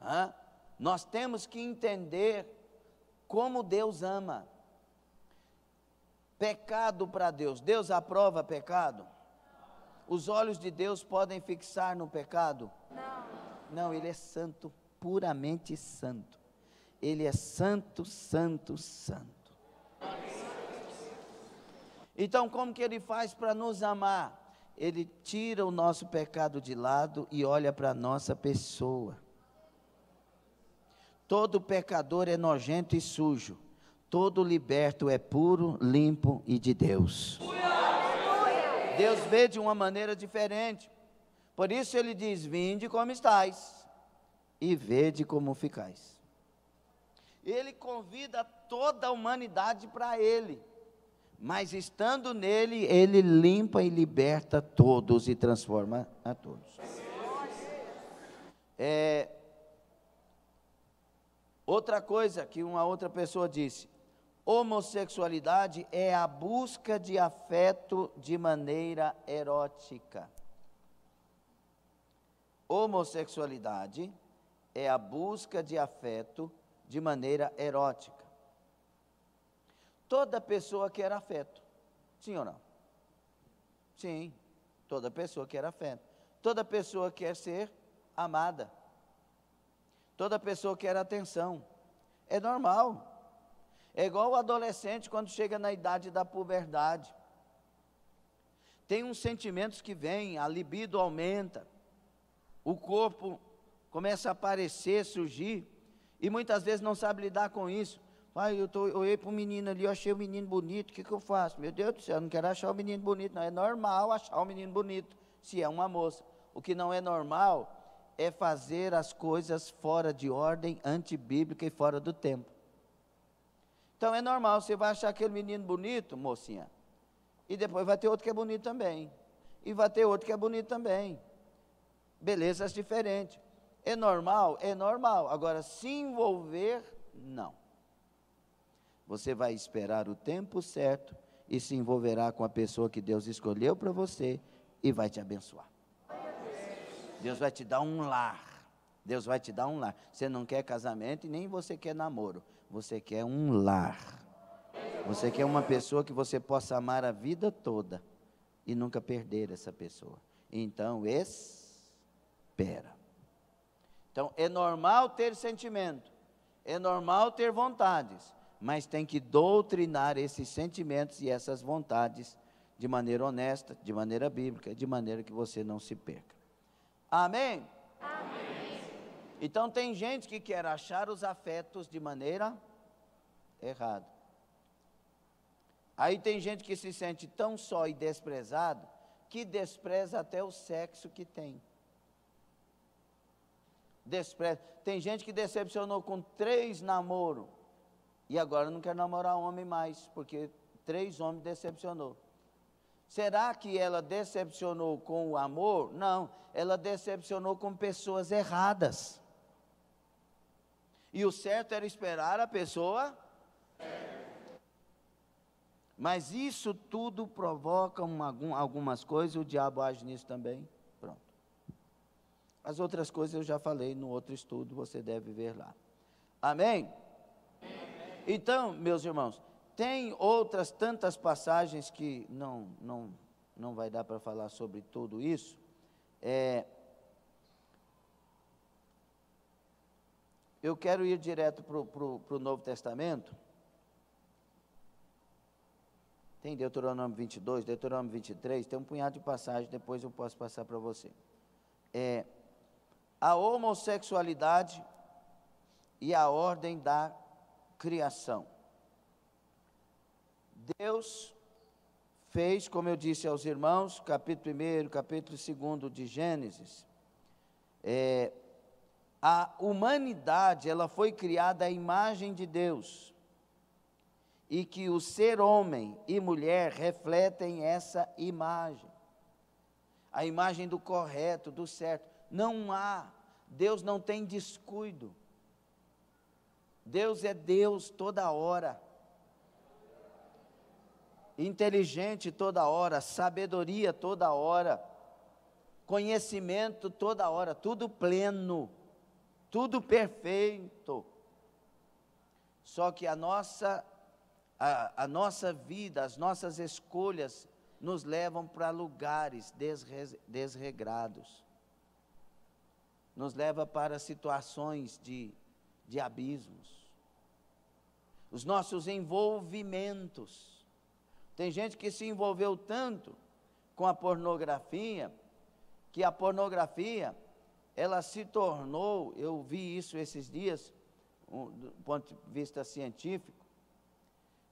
A: Hã? Nós temos que entender como Deus ama. Pecado para Deus. Deus aprova pecado? Os olhos de Deus podem fixar no pecado? Não. Não, ele é santo, puramente santo. Ele é santo, santo, santo. Então, como que ele faz para nos amar? Ele tira o nosso pecado de lado e olha para a nossa pessoa. Todo pecador é nojento e sujo. Todo liberto é puro, limpo e de Deus. Deus vê de uma maneira diferente. Por isso ele diz: Vinde como estáis e vede como ficais. Ele convida toda a humanidade para ele, mas estando nele, ele limpa e liberta todos e transforma a todos. É, Outra coisa que uma outra pessoa disse: homossexualidade é a busca de afeto de maneira erótica. Homossexualidade é a busca de afeto de maneira erótica. Toda pessoa quer afeto, sim ou não? Sim, toda pessoa quer afeto. Toda pessoa quer ser amada. Toda pessoa quer atenção. É normal. É igual o adolescente quando chega na idade da puberdade. Tem uns sentimentos que vêm, a libido aumenta, o corpo começa a aparecer, surgir, e muitas vezes não sabe lidar com isso. Pai, eu eu olhei para o menino ali, eu achei o menino bonito, o que, que eu faço? Meu Deus do céu, eu não quero achar o menino bonito, não. É normal achar o menino bonito, se é uma moça. O que não é normal é fazer as coisas fora de ordem, antibíblica e fora do tempo. Então é normal, você vai achar aquele menino bonito, mocinha, e depois vai ter outro que é bonito também, e vai ter outro que é bonito também. Belezas diferentes. É normal? É normal. Agora, se envolver, não. Você vai esperar o tempo certo e se envolverá com a pessoa que Deus escolheu para você e vai te abençoar. Deus vai te dar um lar. Deus vai te dar um lar. Você não quer casamento e nem você quer namoro. Você quer um lar. Você quer uma pessoa que você possa amar a vida toda e nunca perder essa pessoa. Então, espera. Então, é normal ter sentimento, é normal ter vontades, mas tem que doutrinar esses sentimentos e essas vontades de maneira honesta, de maneira bíblica, de maneira que você não se perca. Amém? Amém. Então tem gente que quer achar os afetos de maneira errada. Aí tem gente que se sente tão só e desprezado que despreza até o sexo que tem. Despreza. Tem gente que decepcionou com três namoros e agora não quer namorar homem mais, porque três homens decepcionou. Será que ela decepcionou com o amor? Não, ela decepcionou com pessoas erradas. E o certo era esperar a pessoa. Mas isso tudo provoca uma, algumas coisas, o diabo age nisso também. Pronto. As outras coisas eu já falei no outro estudo, você deve ver lá. Amém? Amém. Então, meus irmãos, tem outras tantas passagens que não, não, não vai dar para falar sobre tudo isso. É, eu quero ir direto para o Novo Testamento. Tem Deuteronômio 22, Deuteronômio 23, tem um punhado de passagens, depois eu posso passar para você. É, a homossexualidade e a ordem da criação. Deus fez, como eu disse aos irmãos, capítulo 1, capítulo 2 de Gênesis, é, a humanidade ela foi criada à imagem de Deus e que o ser homem e mulher refletem essa imagem, a imagem do correto, do certo. Não há, Deus não tem descuido. Deus é Deus toda hora inteligente toda hora, sabedoria toda hora, conhecimento toda hora, tudo pleno, tudo perfeito. Só que a nossa, a, a nossa vida, as nossas escolhas nos levam para lugares desre, desregrados, nos leva para situações de, de abismos. Os nossos envolvimentos, tem gente que se envolveu tanto com a pornografia que a pornografia ela se tornou, eu vi isso esses dias, um, do ponto de vista científico,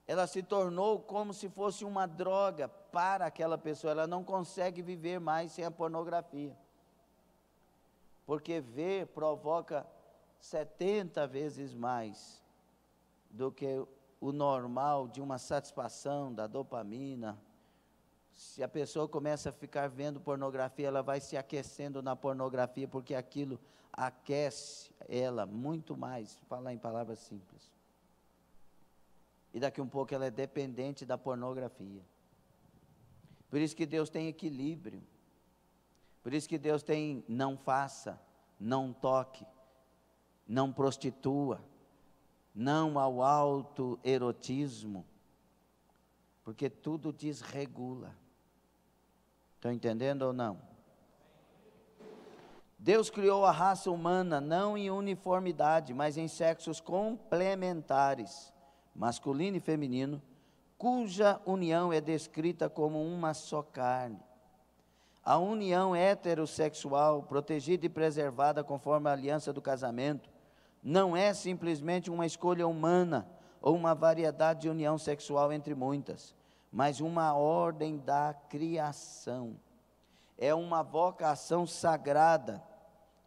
A: ela se tornou como se fosse uma droga para aquela pessoa, ela não consegue viver mais sem a pornografia. Porque ver provoca 70 vezes mais do que o normal de uma satisfação da dopamina. Se a pessoa começa a ficar vendo pornografia, ela vai se aquecendo na pornografia, porque aquilo aquece ela muito mais. Falar em palavras simples. E daqui um pouco ela é dependente da pornografia. Por isso que Deus tem equilíbrio. Por isso que Deus tem não faça, não toque, não prostitua não ao erotismo porque tudo desregula. Estão entendendo ou não? Deus criou a raça humana não em uniformidade, mas em sexos complementares, masculino e feminino, cuja união é descrita como uma só carne. A união heterossexual, protegida e preservada conforme a aliança do casamento, não é simplesmente uma escolha humana ou uma variedade de união sexual entre muitas, mas uma ordem da criação. É uma vocação sagrada,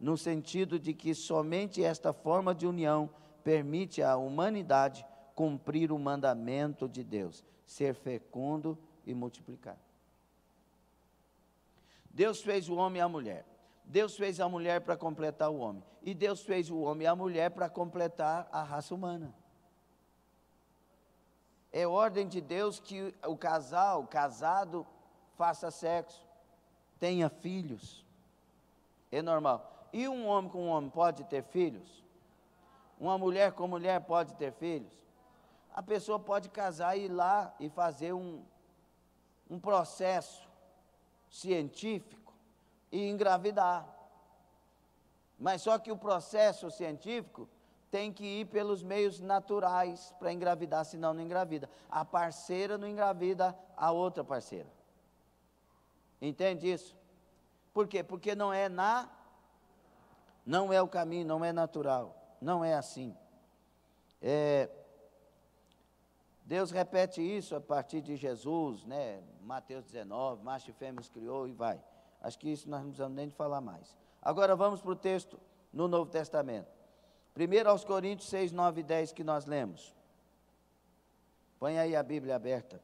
A: no sentido de que somente esta forma de união permite à humanidade cumprir o mandamento de Deus, ser fecundo e multiplicar. Deus fez o homem e a mulher. Deus fez a mulher para completar o homem. E Deus fez o homem e a mulher para completar a raça humana. É ordem de Deus que o casal, casado, faça sexo, tenha filhos. É normal. E um homem com um homem pode ter filhos? Uma mulher com mulher pode ter filhos? A pessoa pode casar e ir lá e fazer um, um processo científico e engravidar. Mas só que o processo científico tem que ir pelos meios naturais para engravidar, senão não engravida. A parceira não engravida a outra parceira. Entende isso? Por quê? Porque não é na não é o caminho, não é natural, não é assim. É, Deus repete isso a partir de Jesus, né? Mateus 19, macho e fêmeas criou e vai. Acho que isso nós não precisamos nem de falar mais. Agora vamos para o texto no Novo Testamento. Primeiro aos Coríntios 6, 9 e 10 que nós lemos. Põe aí a Bíblia aberta.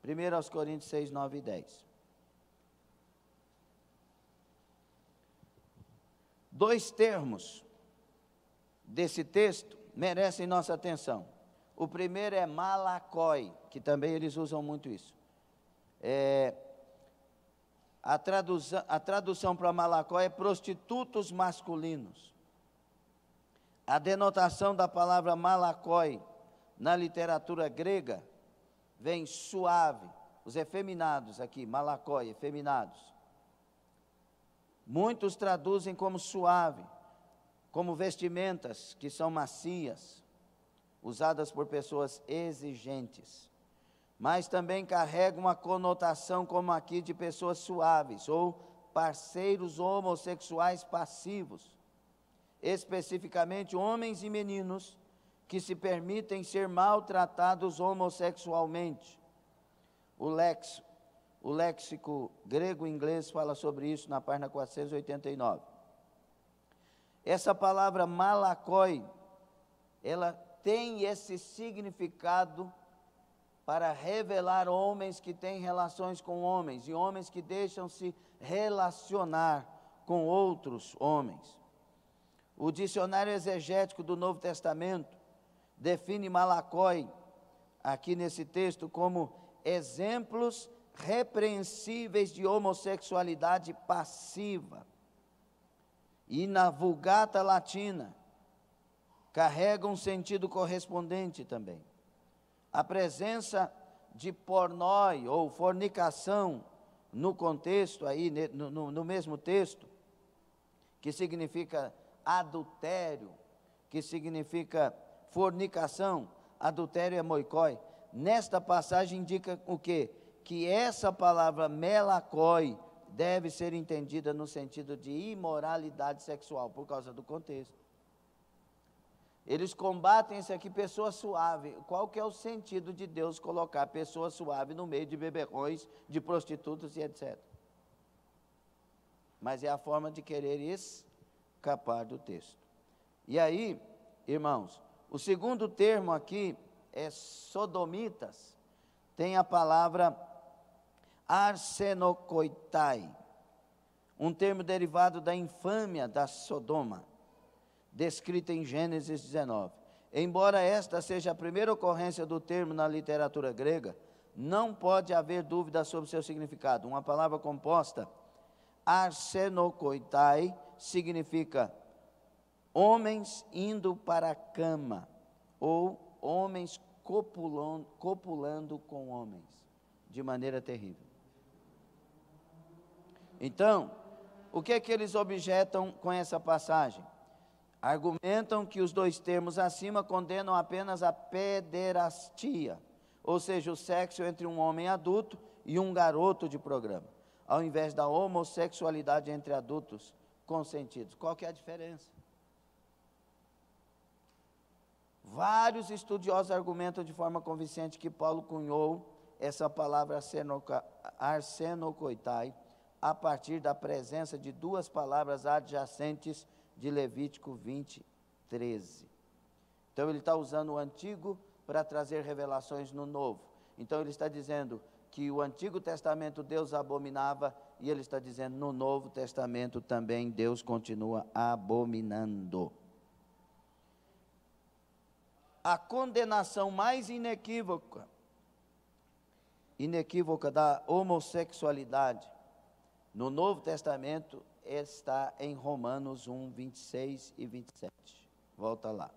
A: Primeiro aos Coríntios 6, 9 e 10. Dois termos desse texto merecem nossa atenção. O primeiro é malacói, que também eles usam muito isso. É, a tradução, a tradução para Malacó é prostitutos masculinos. A denotação da palavra malacói na literatura grega vem suave, os efeminados aqui, malacói, efeminados. Muitos traduzem como suave, como vestimentas que são macias, usadas por pessoas exigentes mas também carrega uma conotação como aqui de pessoas suaves ou parceiros homossexuais passivos, especificamente homens e meninos que se permitem ser maltratados homossexualmente. O léxico, o léxico grego-inglês fala sobre isso na página 489. Essa palavra malacói, ela tem esse significado para revelar homens que têm relações com homens e homens que deixam-se relacionar com outros homens. O dicionário exegético do Novo Testamento define Malacói, aqui nesse texto, como exemplos repreensíveis de homossexualidade passiva. E na Vulgata Latina, carrega um sentido correspondente também. A presença de pornói ou fornicação no contexto aí, no, no, no mesmo texto, que significa adultério, que significa fornicação, adultério é moicói. Nesta passagem indica o quê? Que essa palavra melacói deve ser entendida no sentido de imoralidade sexual, por causa do contexto. Eles combatem isso aqui, pessoa suave. Qual que é o sentido de Deus colocar pessoa suave no meio de beberrões, de prostitutas e etc. Mas é a forma de querer escapar do texto. E aí, irmãos, o segundo termo aqui é sodomitas. Tem a palavra arsenocoitai, um termo derivado da infâmia da Sodoma descrita em Gênesis 19. Embora esta seja a primeira ocorrência do termo na literatura grega, não pode haver dúvida sobre seu significado. Uma palavra composta, arsenokoitai, significa homens indo para a cama ou homens copulando, copulando com homens de maneira terrível. Então, o que é que eles objetam com essa passagem? Argumentam que os dois termos acima condenam apenas a pederastia, ou seja, o sexo entre um homem adulto e um garoto de programa, ao invés da homossexualidade entre adultos consentidos. Qual que é a diferença? Vários estudiosos argumentam de forma convincente que Paulo cunhou essa palavra arsenocoitai a partir da presença de duas palavras adjacentes de Levítico 20, 13. Então ele está usando o Antigo para trazer revelações no Novo. Então ele está dizendo que o Antigo Testamento Deus abominava e ele está dizendo no Novo Testamento também Deus continua abominando. A condenação mais inequívoca, inequívoca da homossexualidade no Novo Testamento está em Romanos 1, 26 e 27. Volta lá.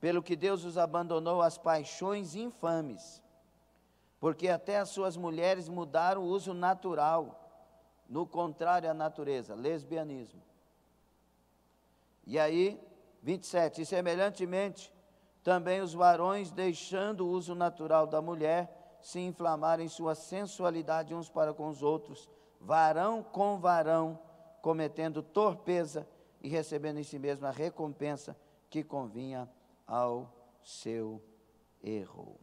A: Pelo que Deus os abandonou às paixões infames, porque até as suas mulheres mudaram o uso natural, no contrário à natureza, lesbianismo. E aí, 27, e semelhantemente, também os varões, deixando o uso natural da mulher, se inflamaram em sua sensualidade uns para com os outros, varão com varão, cometendo torpeza e recebendo em si mesmo a recompensa que convinha ao seu erro.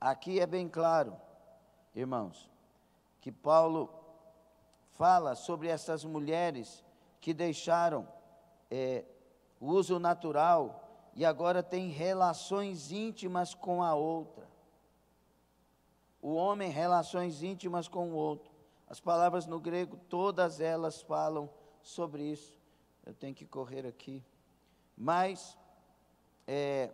A: Aqui é bem claro, irmãos, que Paulo fala sobre essas mulheres que deixaram é, o uso natural e agora têm relações íntimas com a outra o homem relações íntimas com o outro. As palavras no grego, todas elas falam sobre isso. Eu tenho que correr aqui. Mas, é,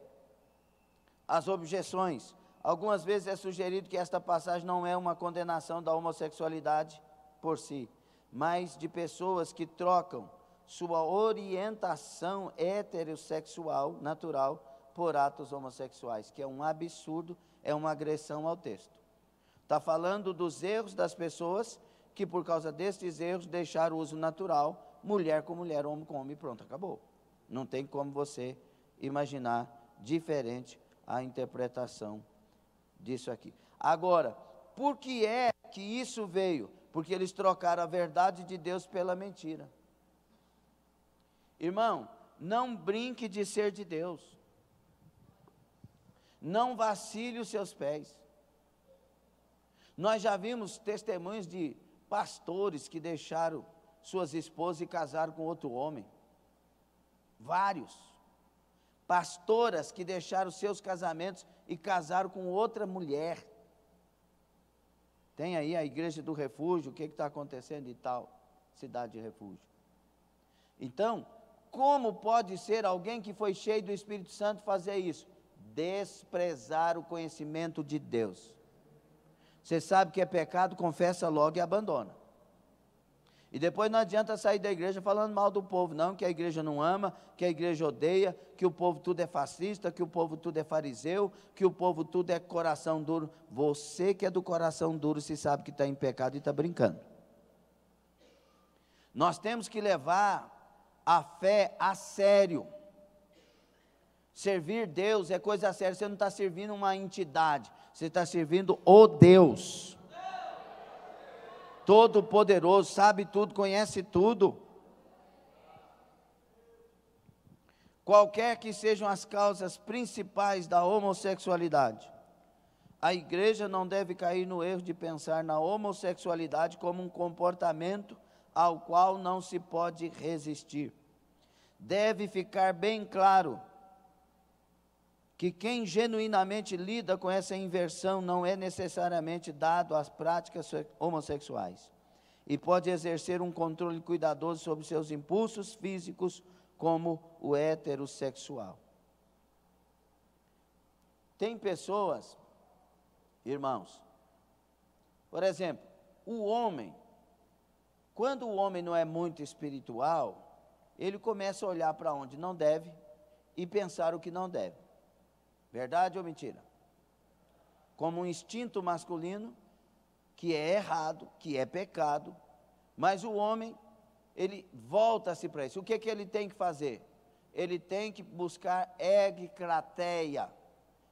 A: as objeções. Algumas vezes é sugerido que esta passagem não é uma condenação da homossexualidade por si, mas de pessoas que trocam sua orientação heterossexual natural por atos homossexuais, que é um absurdo, é uma agressão ao texto. Está falando dos erros das pessoas que, por causa destes erros, deixaram o uso natural, mulher com mulher, homem com homem, pronto, acabou. Não tem como você imaginar diferente a interpretação disso aqui. Agora, por que é que isso veio? Porque eles trocaram a verdade de Deus pela mentira. Irmão, não brinque de ser de Deus. Não vacile os seus pés. Nós já vimos testemunhos de pastores que deixaram suas esposas e casaram com outro homem. Vários. Pastoras que deixaram seus casamentos e casaram com outra mulher. Tem aí a igreja do refúgio, o que está acontecendo em tal cidade de refúgio? Então, como pode ser alguém que foi cheio do Espírito Santo fazer isso? Desprezar o conhecimento de Deus. Você sabe que é pecado, confessa logo e abandona. E depois não adianta sair da igreja falando mal do povo, não, que a igreja não ama, que a igreja odeia, que o povo tudo é fascista, que o povo tudo é fariseu, que o povo tudo é coração duro. Você que é do coração duro se sabe que está em pecado e está brincando. Nós temos que levar a fé a sério. Servir Deus é coisa séria, você não está servindo uma entidade, você está servindo o Deus. Todo-Poderoso, sabe tudo, conhece tudo. Qualquer que sejam as causas principais da homossexualidade, a igreja não deve cair no erro de pensar na homossexualidade como um comportamento ao qual não se pode resistir. Deve ficar bem claro que quem genuinamente lida com essa inversão não é necessariamente dado às práticas homossexuais e pode exercer um controle cuidadoso sobre seus impulsos físicos, como o heterossexual. Tem pessoas, irmãos, por exemplo, o homem, quando o homem não é muito espiritual, ele começa a olhar para onde não deve e pensar o que não deve. Verdade ou mentira? Como um instinto masculino que é errado, que é pecado, mas o homem, ele volta-se para isso. O que, que ele tem que fazer? Ele tem que buscar egcrateia.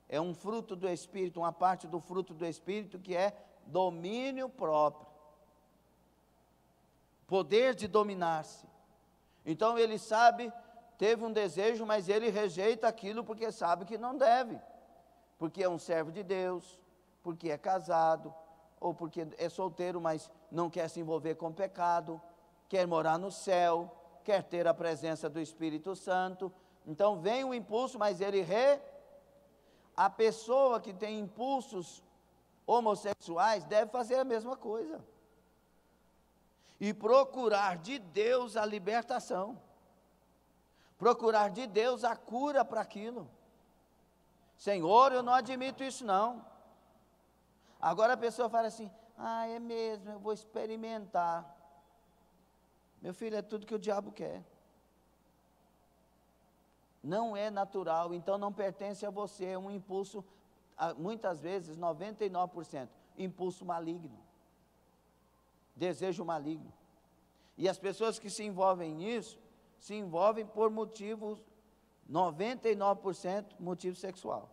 A: É um fruto do Espírito, uma parte do fruto do Espírito que é domínio próprio. Poder de dominar-se. Então ele sabe teve um desejo, mas ele rejeita aquilo porque sabe que não deve, porque é um servo de Deus, porque é casado, ou porque é solteiro, mas não quer se envolver com pecado, quer morar no céu, quer ter a presença do Espírito Santo. Então vem o impulso, mas ele re. A pessoa que tem impulsos homossexuais deve fazer a mesma coisa e procurar de Deus a libertação procurar de Deus a cura para aquilo. Senhor, eu não admito isso não. Agora a pessoa fala assim: "Ah, é mesmo, eu vou experimentar". Meu filho, é tudo que o diabo quer. Não é natural, então não pertence a você, é um impulso muitas vezes 99% impulso maligno. Desejo maligno. E as pessoas que se envolvem nisso se envolvem por motivos, 99% motivo sexual.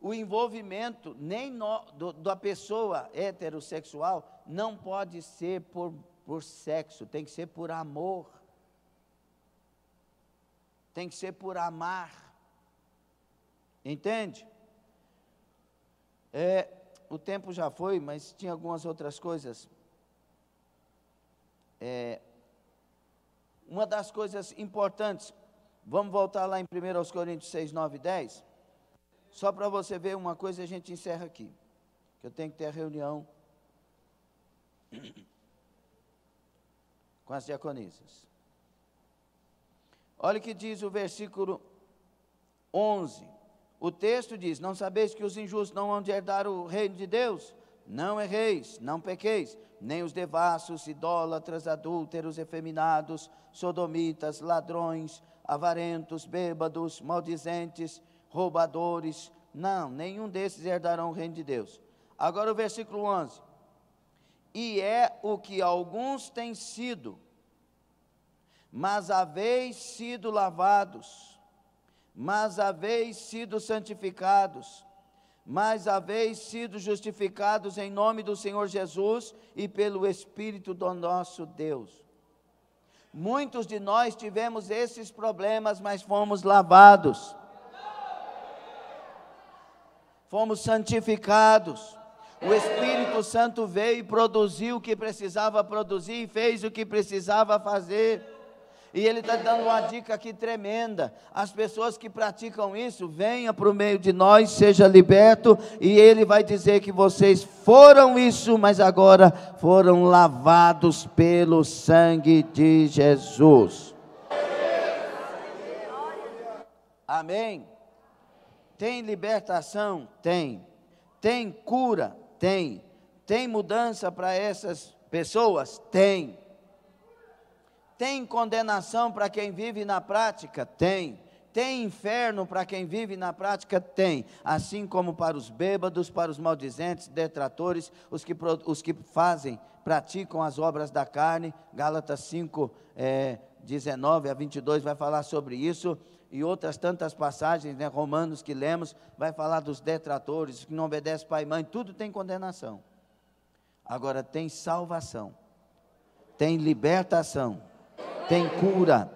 A: O envolvimento nem no, do, da pessoa heterossexual não pode ser por, por sexo, tem que ser por amor. Tem que ser por amar. Entende? É, o tempo já foi, mas tinha algumas outras coisas. É, uma das coisas importantes, vamos voltar lá em 1 Coríntios 6, 9 e 10, só para você ver uma coisa e a gente encerra aqui, que eu tenho que ter a reunião com as diaconisas. Olha o que diz o versículo 11. O texto diz: Não sabeis que os injustos não hão de herdar o reino de Deus? Não erreis, não pequeis nem os devassos, idólatras, adúlteros, efeminados, sodomitas, ladrões, avarentos, bêbados, maldizentes, roubadores. Não, nenhum desses herdarão o reino de Deus. Agora o versículo 11. E é o que alguns têm sido, mas haveis sido lavados, mas haveis sido santificados, mas haveis sido justificados em nome do Senhor Jesus e pelo Espírito do nosso Deus. Muitos de nós tivemos esses problemas, mas fomos lavados, fomos santificados. O Espírito Santo veio e produziu o que precisava produzir e fez o que precisava fazer. E ele está dando uma dica aqui tremenda. As pessoas que praticam isso, venha para o meio de nós, seja liberto, e ele vai dizer que vocês foram isso, mas agora foram lavados pelo sangue de Jesus. Amém? Tem libertação? Tem. Tem cura? Tem. Tem mudança para essas pessoas? Tem. Tem condenação para quem vive na prática? Tem. Tem inferno para quem vive na prática? Tem. Assim como para os bêbados, para os maldizentes, detratores, os que, os que fazem, praticam as obras da carne. Gálatas 5, é, 19 a 22 vai falar sobre isso. E outras tantas passagens, né, Romanos que lemos, vai falar dos detratores, que não obedecem pai e mãe. Tudo tem condenação. Agora tem salvação, tem libertação tem cura.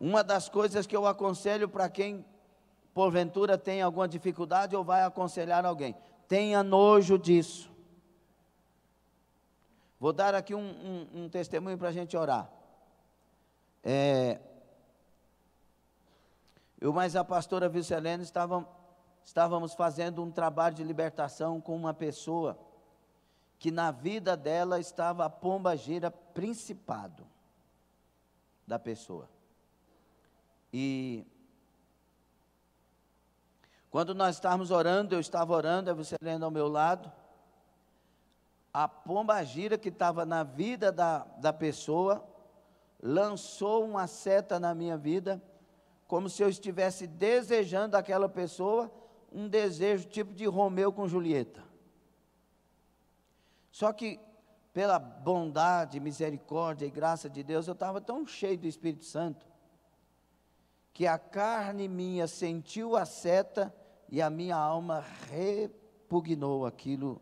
A: Uma das coisas que eu aconselho para quem porventura tem alguma dificuldade ou vai aconselhar alguém, tenha nojo disso. Vou dar aqui um, um, um testemunho para a gente orar. É, eu mais a pastora Vicelene estávamos estávamos fazendo um trabalho de libertação com uma pessoa que na vida dela estava a gira principado da pessoa. E quando nós estávamos orando, eu estava orando, é você lendo ao meu lado, a gira que estava na vida da, da pessoa lançou uma seta na minha vida, como se eu estivesse desejando aquela pessoa um desejo tipo de Romeu com Julieta. Só que, pela bondade, misericórdia e graça de Deus, eu estava tão cheio do Espírito Santo, que a carne minha sentiu a seta e a minha alma repugnou aquilo,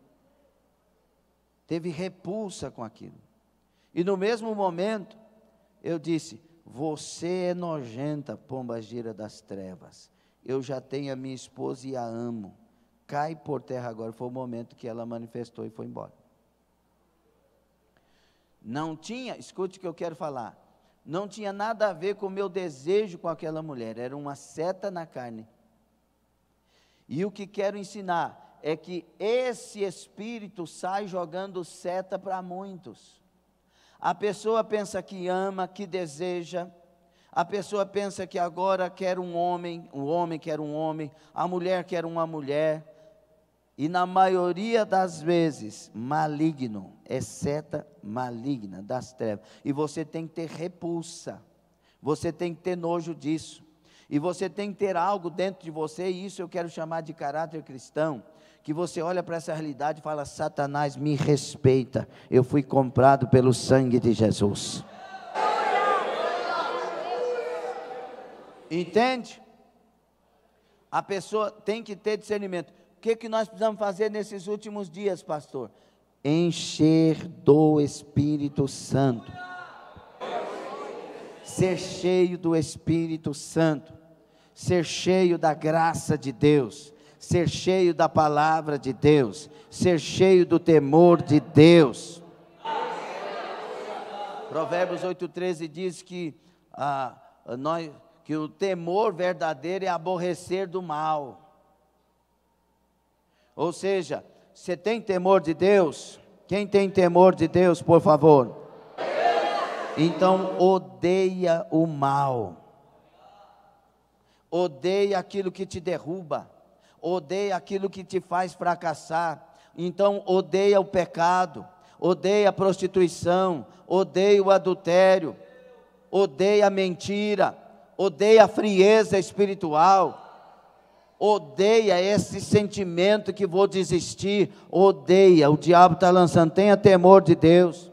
A: teve repulsa com aquilo. E no mesmo momento, eu disse: Você é nojenta, pomba gira das trevas. Eu já tenho a minha esposa e a amo. Cai por terra agora. Foi o momento que ela manifestou e foi embora. Não tinha, escute o que eu quero falar, não tinha nada a ver com o meu desejo com aquela mulher, era uma seta na carne. E o que quero ensinar é que esse espírito sai jogando seta para muitos. A pessoa pensa que ama, que deseja, a pessoa pensa que agora quer um homem, o um homem quer um homem, a mulher quer uma mulher, e na maioria das vezes maligno, é seta maligna das trevas. E você tem que ter repulsa, você tem que ter nojo disso. E você tem que ter algo dentro de você, e isso eu quero chamar de caráter cristão, que você olha para essa realidade e fala: Satanás, me respeita, eu fui comprado pelo sangue de Jesus. Entende? A pessoa tem que ter discernimento que, que nós precisamos fazer nesses últimos dias, pastor? Encher do Espírito Santo. Ser cheio do Espírito Santo. Ser cheio da graça de Deus. Ser cheio da palavra de Deus. Ser cheio do temor de Deus. Provérbios 8,13 diz que, ah, nós, que o temor verdadeiro é aborrecer do mal. Ou seja, você tem temor de Deus? Quem tem temor de Deus, por favor? Então odeia o mal. Odeia aquilo que te derruba. Odeia aquilo que te faz fracassar. Então odeia o pecado, odeia a prostituição, odeia o adultério, odeia a mentira, odeia a frieza espiritual, Odeia esse sentimento que vou desistir. Odeia. O diabo está lançando. Tenha temor de Deus.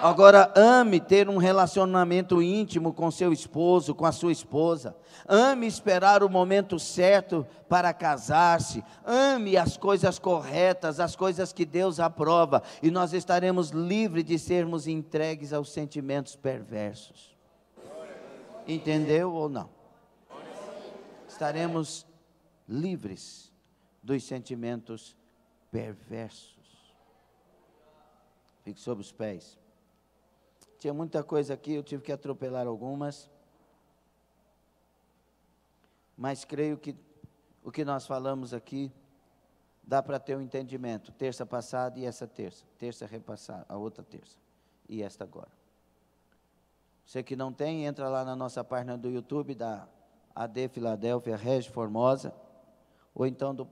A: Agora, ame ter um relacionamento íntimo com seu esposo, com a sua esposa. Ame esperar o momento certo para casar-se. Ame as coisas corretas, as coisas que Deus aprova. E nós estaremos livres de sermos entregues aos sentimentos perversos. Entendeu ou não? estaremos livres dos sentimentos perversos. Fique sob os pés. Tinha muita coisa aqui, eu tive que atropelar algumas. Mas creio que o que nós falamos aqui dá para ter um entendimento. Terça passada e essa terça. Terça repassada, a outra terça. E esta agora. Você que não tem, entra lá na nossa página do YouTube, da AD Filadélfia, Regi Formosa, ou então do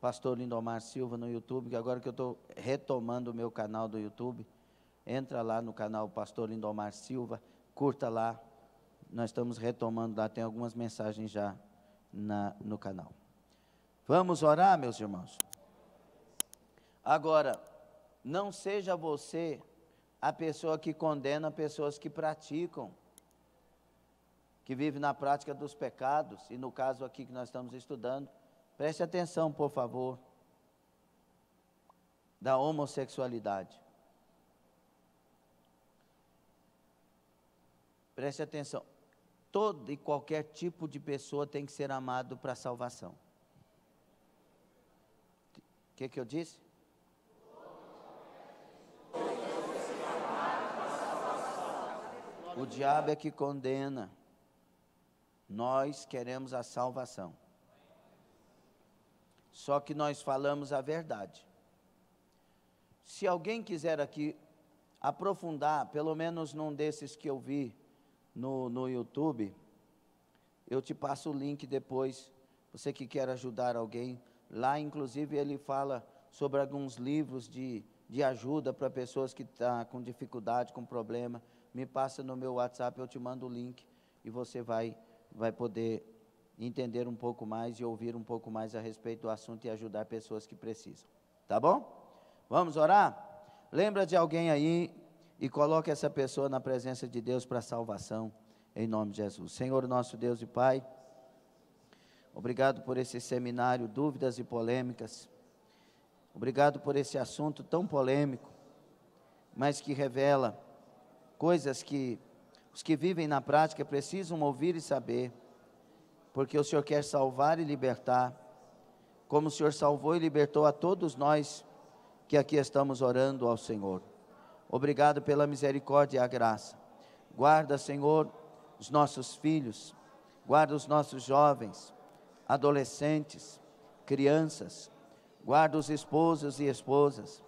A: pastor Lindomar Silva no YouTube, que agora que eu estou retomando o meu canal do YouTube, entra lá no canal Pastor Lindomar Silva, curta lá, nós estamos retomando lá, tem algumas mensagens já na, no canal. Vamos orar, meus irmãos? Agora, não seja você a pessoa que condena pessoas que praticam que vive na prática dos pecados, e no caso aqui que nós estamos estudando, preste atenção, por favor, da homossexualidade. Preste atenção. Todo e qualquer tipo de pessoa tem que ser amado para a salvação. O que, que eu disse? O diabo é que condena. Nós queremos a salvação. Só que nós falamos a verdade. Se alguém quiser aqui aprofundar, pelo menos num desses que eu vi no, no YouTube, eu te passo o link depois. Você que quer ajudar alguém, lá inclusive ele fala sobre alguns livros de, de ajuda para pessoas que estão tá com dificuldade, com problema. Me passa no meu WhatsApp, eu te mando o link e você vai vai poder entender um pouco mais e ouvir um pouco mais a respeito do assunto e ajudar pessoas que precisam. Tá bom? Vamos orar? Lembra de alguém aí e coloque essa pessoa na presença de Deus para salvação, em nome de Jesus. Senhor, nosso Deus e Pai, obrigado por esse seminário Dúvidas e Polêmicas. Obrigado por esse assunto tão polêmico, mas que revela coisas que os que vivem na prática precisam ouvir e saber, porque o Senhor quer salvar e libertar, como o Senhor salvou e libertou a todos nós que aqui estamos orando ao Senhor. Obrigado pela misericórdia e a graça. Guarda, Senhor, os nossos filhos, guarda os nossos jovens, adolescentes, crianças, guarda os esposos e esposas,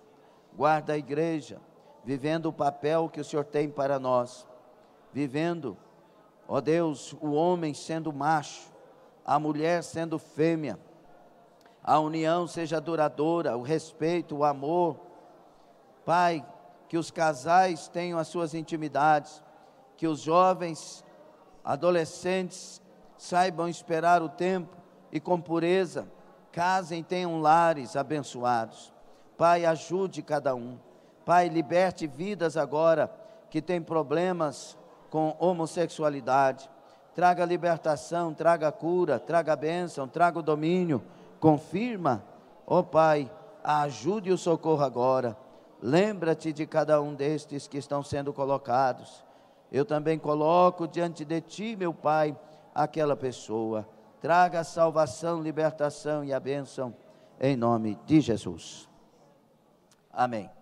A: guarda a igreja, vivendo o papel que o Senhor tem para nós vivendo, ó Deus, o homem sendo macho, a mulher sendo fêmea, a união seja duradoura, o respeito, o amor. Pai, que os casais tenham as suas intimidades, que os jovens, adolescentes saibam esperar o tempo e com pureza casem, e tenham lares abençoados. Pai, ajude cada um. Pai, liberte vidas agora que têm problemas com homossexualidade. Traga libertação, traga cura, traga bênção, traga o domínio. Confirma, ó oh Pai, a ajuda e o socorro agora. Lembra-te de cada um destes que estão sendo colocados. Eu também coloco diante de ti, meu Pai, aquela pessoa. Traga a salvação, libertação e a bênção, em nome de Jesus. Amém.